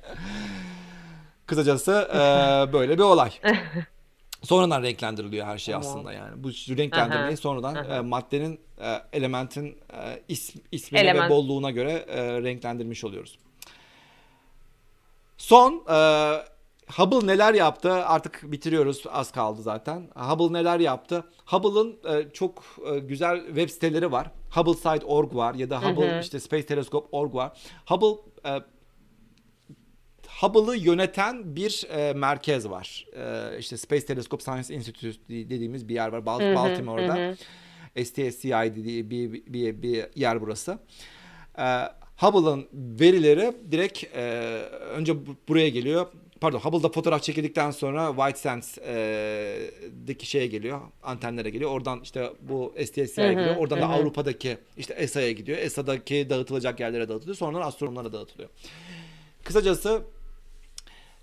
Kısacası e, böyle bir olay sonradan renklendiriliyor her şey tamam. aslında yani. Bu renklendirmeyi Aha. sonradan Aha. E, maddenin, e, elementin e, ism, ismine Element. ve bolluğuna göre e, renklendirmiş oluyoruz. Son e, Hubble neler yaptı? Artık bitiriyoruz. Az kaldı zaten. Hubble neler yaptı? Hubble'ın e, çok e, güzel web siteleri var. Hubblesite.org var ya da Hubble hı hı. işte Space Telescope.org var. Hubble e, Hubble'ı yöneten bir e, merkez var. E, işte Space Telescope Science Institute dediğimiz bir yer var. Bal- Baltimore'da. Hı hı. STSCI dediği bir, bir, bir, yer burası. E, Hubble'ın verileri direkt e, önce buraya geliyor. Pardon Hubble'da fotoğraf çekildikten sonra White Sands'deki e, şeye geliyor. Antenlere geliyor. Oradan işte bu STSCI'ye gidiyor. Oradan hı da Avrupa'daki işte ESA'ya gidiyor. ESA'daki dağıtılacak yerlere dağıtılıyor. Sonra astronomlara dağıtılıyor. Kısacası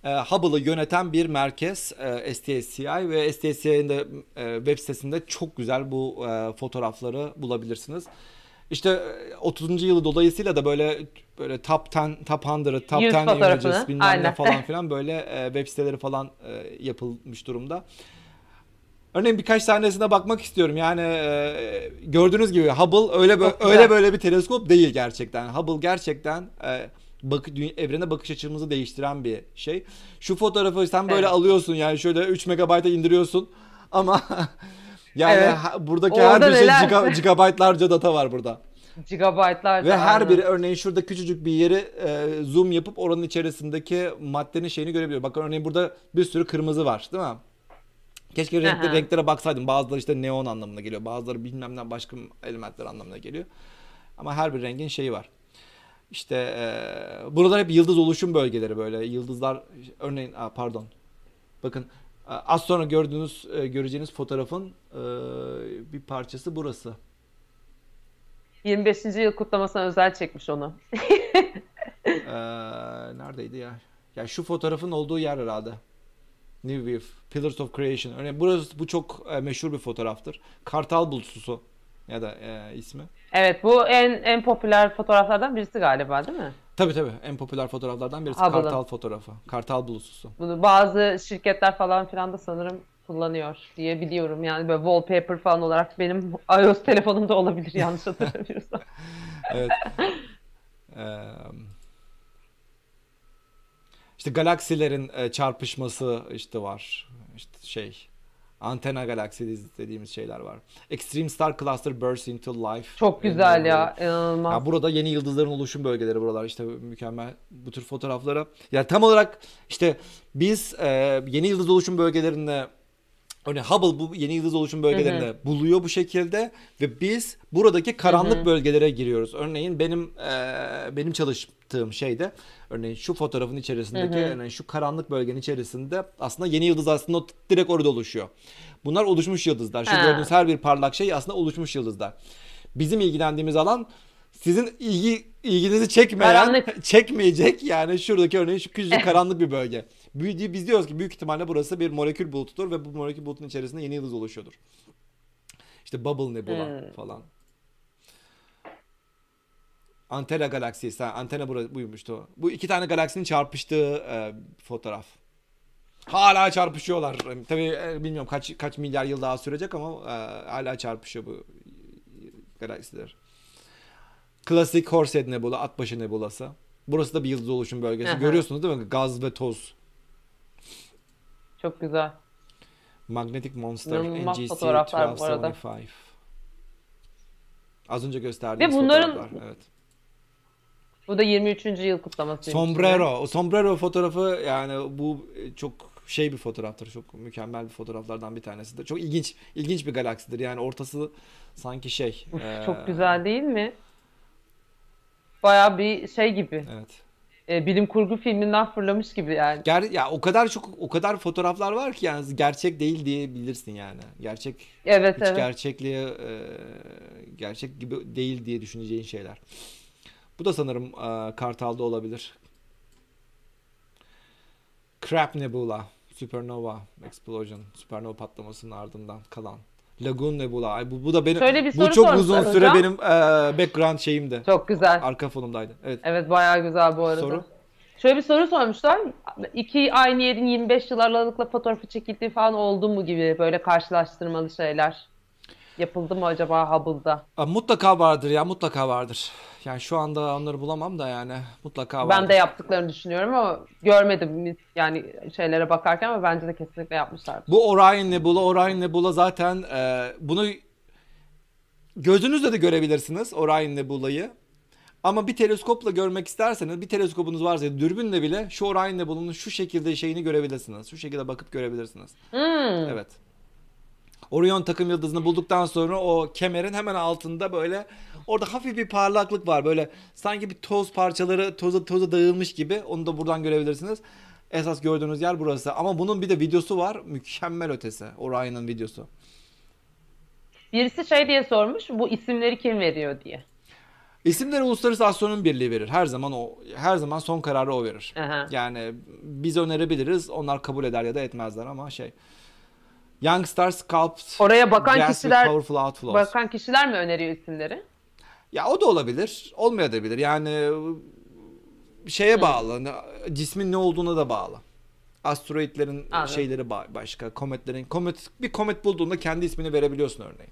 e, Hubble'ı yöneten bir merkez e, STSCI ve STSCI'nin de e, web sitesinde çok güzel bu e, fotoğrafları bulabilirsiniz. İşte 30. E, yılı dolayısıyla da böyle böyle top 10, top 100, top 10 images bilmem ne falan filan böyle e, web siteleri falan e, yapılmış durumda. Örneğin birkaç tanesine bakmak istiyorum. Yani e, gördüğünüz gibi Hubble öyle böyle, öyle böyle bir teleskop değil gerçekten. Hubble gerçekten e, bak, evrene bakış açımızı değiştiren bir şey. Şu fotoğrafı sen böyle evet. alıyorsun yani şöyle 3 megabayta indiriyorsun ama yani evet. buradaki Orada her bir şey neler... giga, gigabaytlarca data var burada. Gigabaytlar. Ve her biri örneğin şurada küçücük bir yeri e, zoom yapıp oranın içerisindeki maddenin şeyini görebiliyor. Bakın örneğin burada bir sürü kırmızı var değil mi? Keşke renkli, renklere baksaydım. Bazıları işte neon anlamına geliyor. Bazıları bilmem ne başka elementler anlamına geliyor. Ama her bir rengin şeyi var. İşte e, buralar hep yıldız oluşum bölgeleri böyle. Yıldızlar örneğin a, pardon. Bakın az sonra gördüğünüz göreceğiniz fotoğrafın e, bir parçası burası. 25. yıl kutlamasına özel çekmiş onu. ee, neredeydi ya? Ya şu fotoğrafın olduğu yer herhalde. New Wave, Pillars of Creation. Örneğin burası bu çok e, meşhur bir fotoğraftır. Kartal bulutsusu ya da e, ismi. Evet bu en en popüler fotoğraflardan birisi galiba değil mi? Tabi tabi, en popüler fotoğraflardan birisi Hubble. kartal fotoğrafı. Kartal bulususu. Bunu bazı şirketler falan filan da sanırım kullanıyor diye biliyorum. Yani böyle wallpaper falan olarak benim iOS telefonumda olabilir yanlış hatırlamıyorsam. evet. Ee, işte galaksilerin e, çarpışması işte var. İşte şey antena galaksileri dediğimiz şeyler var. Extreme Star Cluster Burst into Life. Çok güzel ya. inanılmaz. Ya burada yeni yıldızların oluşum bölgeleri buralar işte mükemmel bu tür fotoğraflara. Ya yani tam olarak işte biz e, yeni yıldız oluşum bölgelerinde Örneğin hani Hubble bu yeni yıldız oluşum bölgelerinde Hı-hı. buluyor bu şekilde ve biz buradaki karanlık Hı-hı. bölgelere giriyoruz. Örneğin benim e, benim çalış yaptığım şey de örneğin şu fotoğrafın içerisindeki hı hı. örneğin şu karanlık bölgenin içerisinde aslında yeni yıldız aslında direkt orada oluşuyor. Bunlar oluşmuş yıldızlar. Şu ha. gördüğünüz her bir parlak şey aslında oluşmuş yıldızlar. Bizim ilgilendiğimiz alan sizin ilgi ilginizi çekmeyen, karanlık. çekmeyecek yani şuradaki örneğin şu küçücük eh. karanlık bir bölge. Biz diyoruz ki büyük ihtimalle burası bir molekül bulutudur ve bu molekül bulutun içerisinde yeni yıldız oluşuyordur. İşte bubble nebula hmm. falan. Antena galaksisi. Antena burası, buymuştu. Bu iki tane galaksinin çarpıştığı e, fotoğraf. Hala çarpışıyorlar. Hani tabii e, bilmiyorum kaç kaç milyar yıl daha sürecek ama e, hala çarpışıyor bu galaksiler. Klasik Horsehead Nebula, Atbaşı Nebulası. Burası da bir yıldız oluşum bölgesi. Aha. Görüyorsunuz değil mi? Gaz ve toz. Çok güzel. Magnetic Monster NGC fotoğraflar Az önce gösterdiğim ve bunların, fotoğraflar. Evet. Bu da 23. yıl kutlaması. Sombrero. O sombrero fotoğrafı yani bu e, çok şey bir fotoğraftır. Çok mükemmel bir fotoğraflardan bir tanesidir. Çok ilginç ilginç bir galaksidir. Yani ortası sanki şey. Uf, e... Çok güzel değil mi? Baya bir şey gibi. Evet. E, bilim kurgu filminden fırlamış gibi yani. Ger ya o kadar çok o kadar fotoğraflar var ki yani gerçek değil diyebilirsin yani. Gerçek evet, hiç evet. gerçekliğe e, gerçek gibi değil diye düşüneceğin şeyler. Bu da sanırım e, Kartal'da olabilir. Crab Nebula, Supernova Explosion, Supernova patlamasının ardından kalan. Lagoon Nebula. Ay bu, bu da benim Şöyle bir bu çok uzun hocam. süre benim e, background şeyimdi. Çok güzel. Arka fonumdaydı. Evet. Evet bayağı güzel bu arada. Soru. Şöyle bir soru sormuşlar. İki aynı yerin 25 yıl aralıkla fotoğrafı çekildiği falan oldu mu gibi böyle karşılaştırmalı şeyler yapıldı mı acaba Hubble'da? E, mutlaka vardır ya mutlaka vardır. Yani şu anda onları bulamam da yani mutlaka vardır. Ben de yaptıklarını düşünüyorum ama görmedim yani şeylere bakarken ama bence de kesinlikle yapmışlar. Bu Orion Nebula, Orion Nebula zaten e, bunu gözünüzle de görebilirsiniz Orion Nebula'yı. Ama bir teleskopla görmek isterseniz bir teleskopunuz varsa dürbünle bile şu Orion Nebula'nın şu şekilde şeyini görebilirsiniz. Şu şekilde bakıp görebilirsiniz. Hmm. Evet. Orion takım yıldızını bulduktan sonra o kemerin hemen altında böyle orada hafif bir parlaklık var. Böyle sanki bir toz parçaları toza toza dağılmış gibi. Onu da buradan görebilirsiniz. Esas gördüğünüz yer burası. Ama bunun bir de videosu var. Mükemmel ötesi. Orion'ın videosu. Birisi şey diye sormuş. Bu isimleri kim veriyor diye. İsimleri Uluslararası astronom Birliği verir. Her zaman o her zaman son kararı o verir. Aha. Yani biz önerebiliriz. Onlar kabul eder ya da etmezler ama şey. Youngstar, Sculpt, Oraya bakan Glass kişiler, Powerful Outflows. Bakan kişiler mi öneriyor isimleri? Ya o da olabilir, olmayabilir. Yani şeye Hı. bağlı, hani, cismin ne olduğuna da bağlı. Asteroidlerin Anladım. şeyleri başka, kometlerin. Komet bir komet bulduğunda kendi ismini verebiliyorsun örneğin.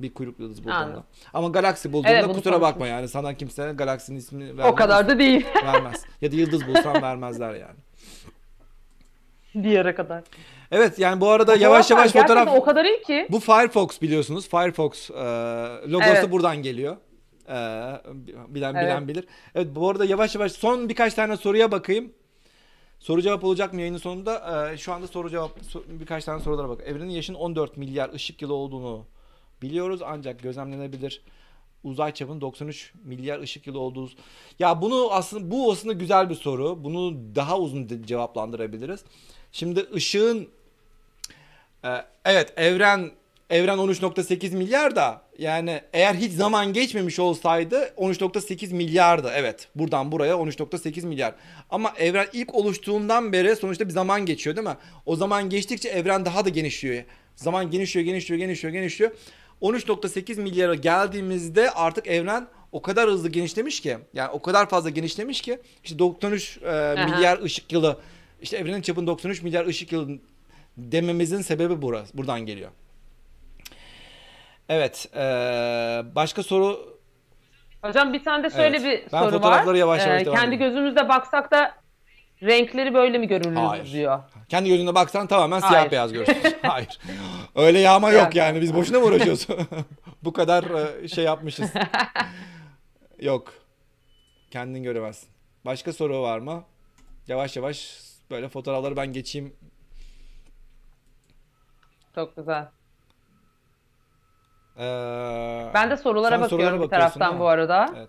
Bir kuyruk yıldız bulduğunda. Anladım. Ama galaksi bulduğunda evet, kusura bakma yani sana kimse galaksinin ismini vermez. O kadar da değil. vermez. Ya da yıldız bulsan vermezler yani. Bir yere kadar. Evet yani bu arada yavaş yavaş fotoğraf... o kadar iyi ki. Bu Firefox biliyorsunuz. Firefox e, logosu evet. buradan geliyor. E, bilen evet. bilen bilir. Evet bu arada yavaş yavaş son birkaç tane soruya bakayım. Soru cevap olacak mı yayının sonunda? E, şu anda soru cevap birkaç tane sorulara bak. Evrenin yaşın 14 milyar ışık yılı olduğunu biliyoruz ancak gözlemlenebilir uzay çapının 93 milyar ışık yılı olduğu. Ya bunu aslında bu aslında güzel bir soru. Bunu daha uzun cevaplandırabiliriz. Şimdi ışığın ee, evet evren evren 13.8 milyar da yani eğer hiç zaman geçmemiş olsaydı 13.8 milyardı. Evet buradan buraya 13.8 milyar. Ama evren ilk oluştuğundan beri sonuçta bir zaman geçiyor değil mi? O zaman geçtikçe evren daha da genişliyor. Zaman genişliyor, genişliyor, genişliyor, genişliyor. 13.8 milyara geldiğimizde artık evren o kadar hızlı genişlemiş ki yani o kadar fazla genişlemiş ki işte 93 e, milyar ışık yılı işte evrenin çapının 93 milyar ışık yılı dememizin sebebi burası, buradan geliyor. Evet. E, başka soru Hocam bir tane de şöyle evet. bir soru var. Ben fotoğrafları yavaş yavaş ee, Kendi gözümüzde baksak da renkleri böyle mi görülür Hayır. diyor. Kendi gözünde baksan tamamen Hayır. siyah beyaz görürsün. Hayır. Öyle yağma yok yani. Biz boşuna mı uğraşıyoruz? Bu kadar şey yapmışız. yok. Kendin göremezsin. Başka soru var mı? Yavaş yavaş böyle fotoğrafları ben geçeyim çok güzel. Ee, ben de sorulara bakıyorum bir taraftan bu arada. Evet.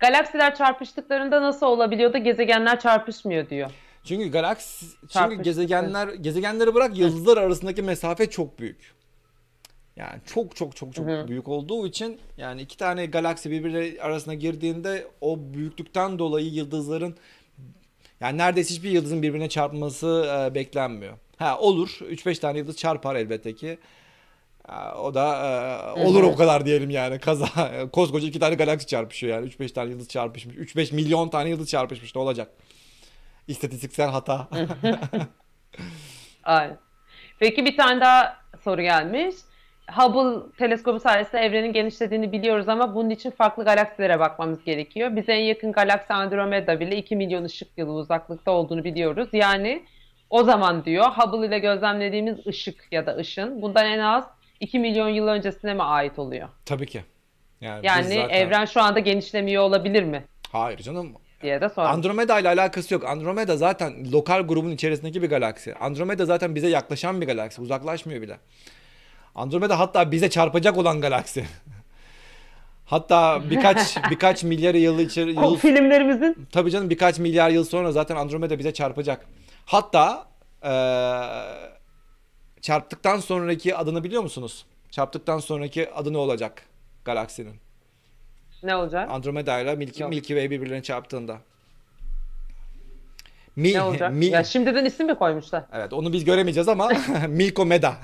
Galaksiler çarpıştıklarında nasıl olabiliyor da gezegenler çarpışmıyor diyor. Çünkü galaksi çünkü gezegenler gezegenleri bırak yıldızlar arasındaki mesafe çok büyük. Yani çok çok çok çok Hı-hı. büyük olduğu için yani iki tane galaksi birbirleri arasına girdiğinde o büyüklükten dolayı yıldızların yani neredeyse hiçbir yıldızın birbirine çarpması e, beklenmiyor. Ha olur. 3-5 tane yıldız çarpar elbette ki. O da e, olur evet. o kadar diyelim yani. Kaza koskoca iki tane galaksi çarpışıyor yani. 3-5 tane yıldız çarpışmış. 3-5 milyon tane yıldız çarpışmış ne olacak? İstatistiksel hata. Aynen. Peki bir tane daha soru gelmiş. Hubble teleskobu sayesinde evrenin genişlediğini biliyoruz ama bunun için farklı galaksilere bakmamız gerekiyor. Bize en yakın galaksi Andromeda bile 2 milyon ışık yılı uzaklıkta olduğunu biliyoruz. Yani o zaman diyor Hubble ile gözlemlediğimiz ışık ya da ışın bundan en az 2 milyon yıl öncesine mi ait oluyor? Tabii ki. Yani, yani zaten... evren şu anda genişlemiyor olabilir mi? Hayır canım diye de sor. Andromeda ile alakası yok. Andromeda zaten lokal grubun içerisindeki bir galaksi. Andromeda zaten bize yaklaşan bir galaksi. Uzaklaşmıyor bile. Andromeda hatta bize çarpacak olan galaksi. hatta birkaç birkaç milyar yıl içeri yıl... O filmlerimizin. Tabii canım birkaç milyar yıl sonra zaten Andromeda bize çarpacak. Hatta e, çarptıktan sonraki adını biliyor musunuz? Çarptıktan sonraki adı ne olacak galaksinin? Ne olacak? Andromeda ile Milky, Milky Way birbirlerine çarptığında. Mil, ne olacak? Mil... Ya şimdiden isim mi koymuşlar? Evet onu biz göremeyeceğiz ama Milkomeda.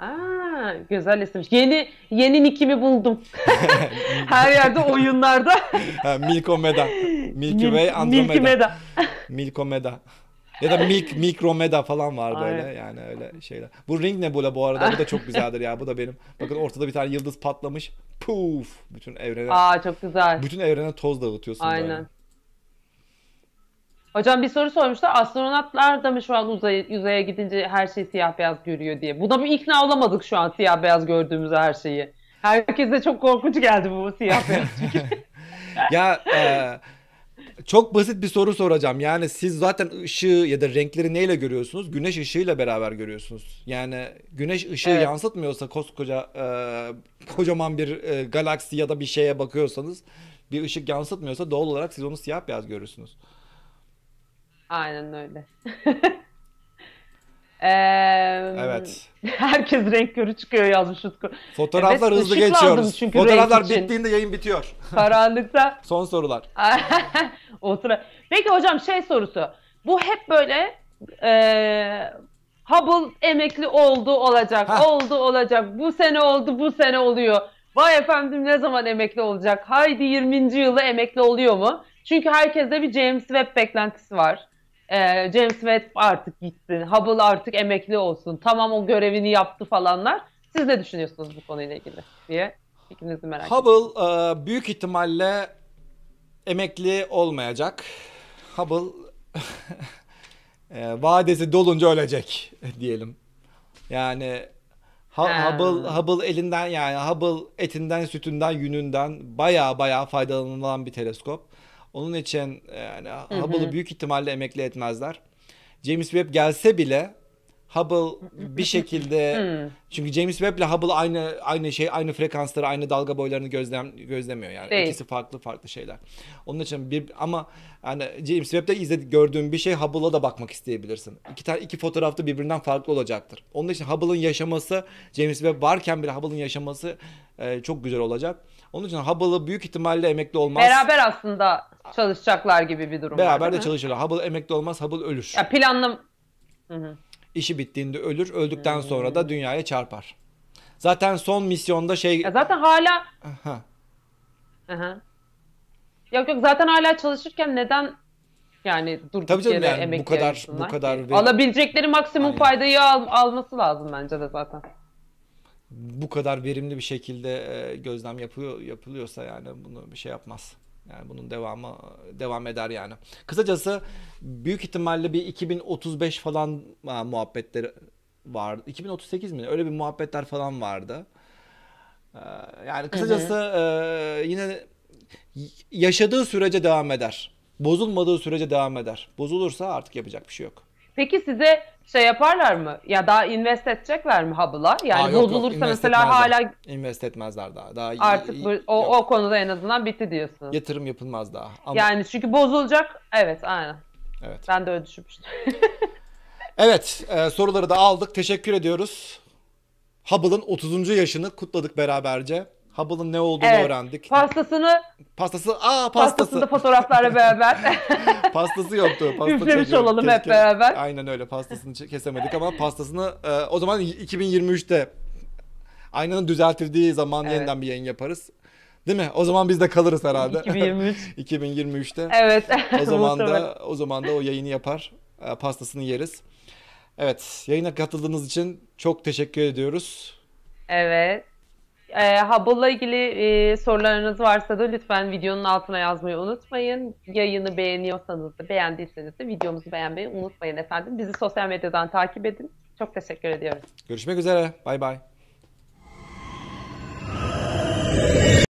Aa, Ha, güzel istemiş. Yeni yeni nikimi buldum. Her yerde oyunlarda. ha, Milkomeda. Milky Way Mil- Andromeda. Milkomeda. Milkomeda. Ya da mik Mikromeda falan var böyle. yani öyle şeyler. Bu Ring Nebula bu arada bu da çok güzeldir ya. Bu da benim. Bakın ortada bir tane yıldız patlamış. Puf! Bütün evrene. Aa çok güzel. Bütün evrene toz dağıtıyorsun Aynen. Böyle. Hocam bir soru sormuşlar. Astronotlar da mı şu an uzaya, uzaya gidince her şeyi siyah beyaz görüyor diye. Buna bir ikna olamadık şu an siyah beyaz gördüğümüz her şeyi. Herkese çok korkunç geldi bu siyah beyaz çünkü. ya e, çok basit bir soru soracağım. Yani siz zaten ışığı ya da renkleri neyle görüyorsunuz? Güneş ışığıyla beraber görüyorsunuz. Yani güneş ışığı evet. yansıtmıyorsa koskoca e, kocaman bir e, galaksi ya da bir şeye bakıyorsanız bir ışık yansıtmıyorsa doğal olarak siz onu siyah beyaz görürsünüz. Aynen öyle. Ee, evet. Herkes renk körü çıkıyor yazmış Utku. Fotoğraflar evet, hızlı geçiyoruz. Çünkü Fotoğraflar bittiğinde yayın bitiyor. Karanlıkta. Son sorular. o sıra. Peki hocam şey sorusu. Bu hep böyle e, Hubble emekli oldu olacak, Heh. oldu olacak. Bu sene oldu, bu sene oluyor. Vay efendim ne zaman emekli olacak? Haydi 20. yılda emekli oluyor mu? Çünkü herkeste bir James Webb beklentisi var e, James Webb artık gitsin, Hubble artık emekli olsun, tamam o görevini yaptı falanlar. Siz ne düşünüyorsunuz bu konuyla ilgili diye fikrinizi merak ediyorum. Hubble e, büyük ihtimalle emekli olmayacak. Hubble e, vadesi dolunca ölecek diyelim. Yani ha, Hubble, Hubble elinden yani Hubble etinden, sütünden, yününden baya baya faydalanılan bir teleskop. Onun için e, yani Hubble'ı büyük ihtimalle emekli etmezler. James Webb gelse bile Hubble bir şekilde çünkü James Webb ile Hubble aynı aynı şey aynı frekansları aynı dalga boylarını gözlem gözlemiyor yani Değil. ikisi farklı farklı şeyler. Onun için bir ama yani James Webb'de izledi gördüğün bir şey Hubble'a da bakmak isteyebilirsin. İki tane iki fotoğrafta birbirinden farklı olacaktır. Onun için Hubble'ın yaşaması James Webb varken bile Hubble'ın yaşaması e, çok güzel olacak. Onun için Hubble'ı büyük ihtimalle emekli olmaz. Beraber aslında çalışacaklar gibi bir durum Beraber var, de çalışırlar. Hubble emekli olmaz, Hubble ölür. Ya planlı... Hı-hı. İşi bittiğinde ölür, öldükten Hı-hı. Hmm. sonra da dünyaya çarpar. Zaten son misyonda şey... Ya zaten hala... Aha. Aha. Yok yok zaten hala çalışırken neden yani dur. Tabii canım yani, bu kadar bu kadar ve... alabilecekleri maksimum Aynen. faydayı al, alması lazım bence de zaten bu kadar verimli bir şekilde e, gözlem yapıyor yapılıyorsa yani bunu bir şey yapmaz. Yani bunun devamı devam eder yani. Kısacası büyük ihtimalle bir 2035 falan e, muhabbetleri vardı. 2038 mi? Öyle bir muhabbetler falan vardı. E, yani kısacası evet. yine yaşadığı sürece devam eder. Bozulmadığı sürece devam eder. Bozulursa artık yapacak bir şey yok. Peki size şey yaparlar mı? Ya daha invest edecekler mi hub'lar? Yani Aa, yok, bozulursa yok, mesela hala invest etmezler daha. Daha artık iyi, o, o konuda en azından bitti diyorsunuz. Yatırım yapılmaz daha. Ama... Yani çünkü bozulacak. Evet, aynen. Evet. Ben de öyle düşünmüştüm. evet, e, soruları da aldık. Teşekkür ediyoruz. Hubble'ın 30. yaşını kutladık beraberce. Hubble'ın ne olduğunu evet. öğrendik. Pastasını pastası aa pastası. Pastasını da fotoğraflarla beraber. pastası yoktu. Pasta Üflemiş olalım hep beraber. Aynen öyle pastasını kesemedik ama pastasını e, o zaman 2023'te aynanın düzeltildiği zaman evet. yeniden bir yayın yaparız. Değil mi? O zaman biz de kalırız herhalde. 2023. 2023'te. Evet. o zaman da o zaman da o yayını yapar. E, pastasını yeriz. Evet, yayına katıldığınız için çok teşekkür ediyoruz. Evet. E, ee, Hubble'la ilgili e, sorularınız varsa da lütfen videonun altına yazmayı unutmayın. Yayını beğeniyorsanız da beğendiyseniz de videomuzu beğenmeyi unutmayın efendim. Bizi sosyal medyadan takip edin. Çok teşekkür ediyoruz. Görüşmek üzere. Bay bay.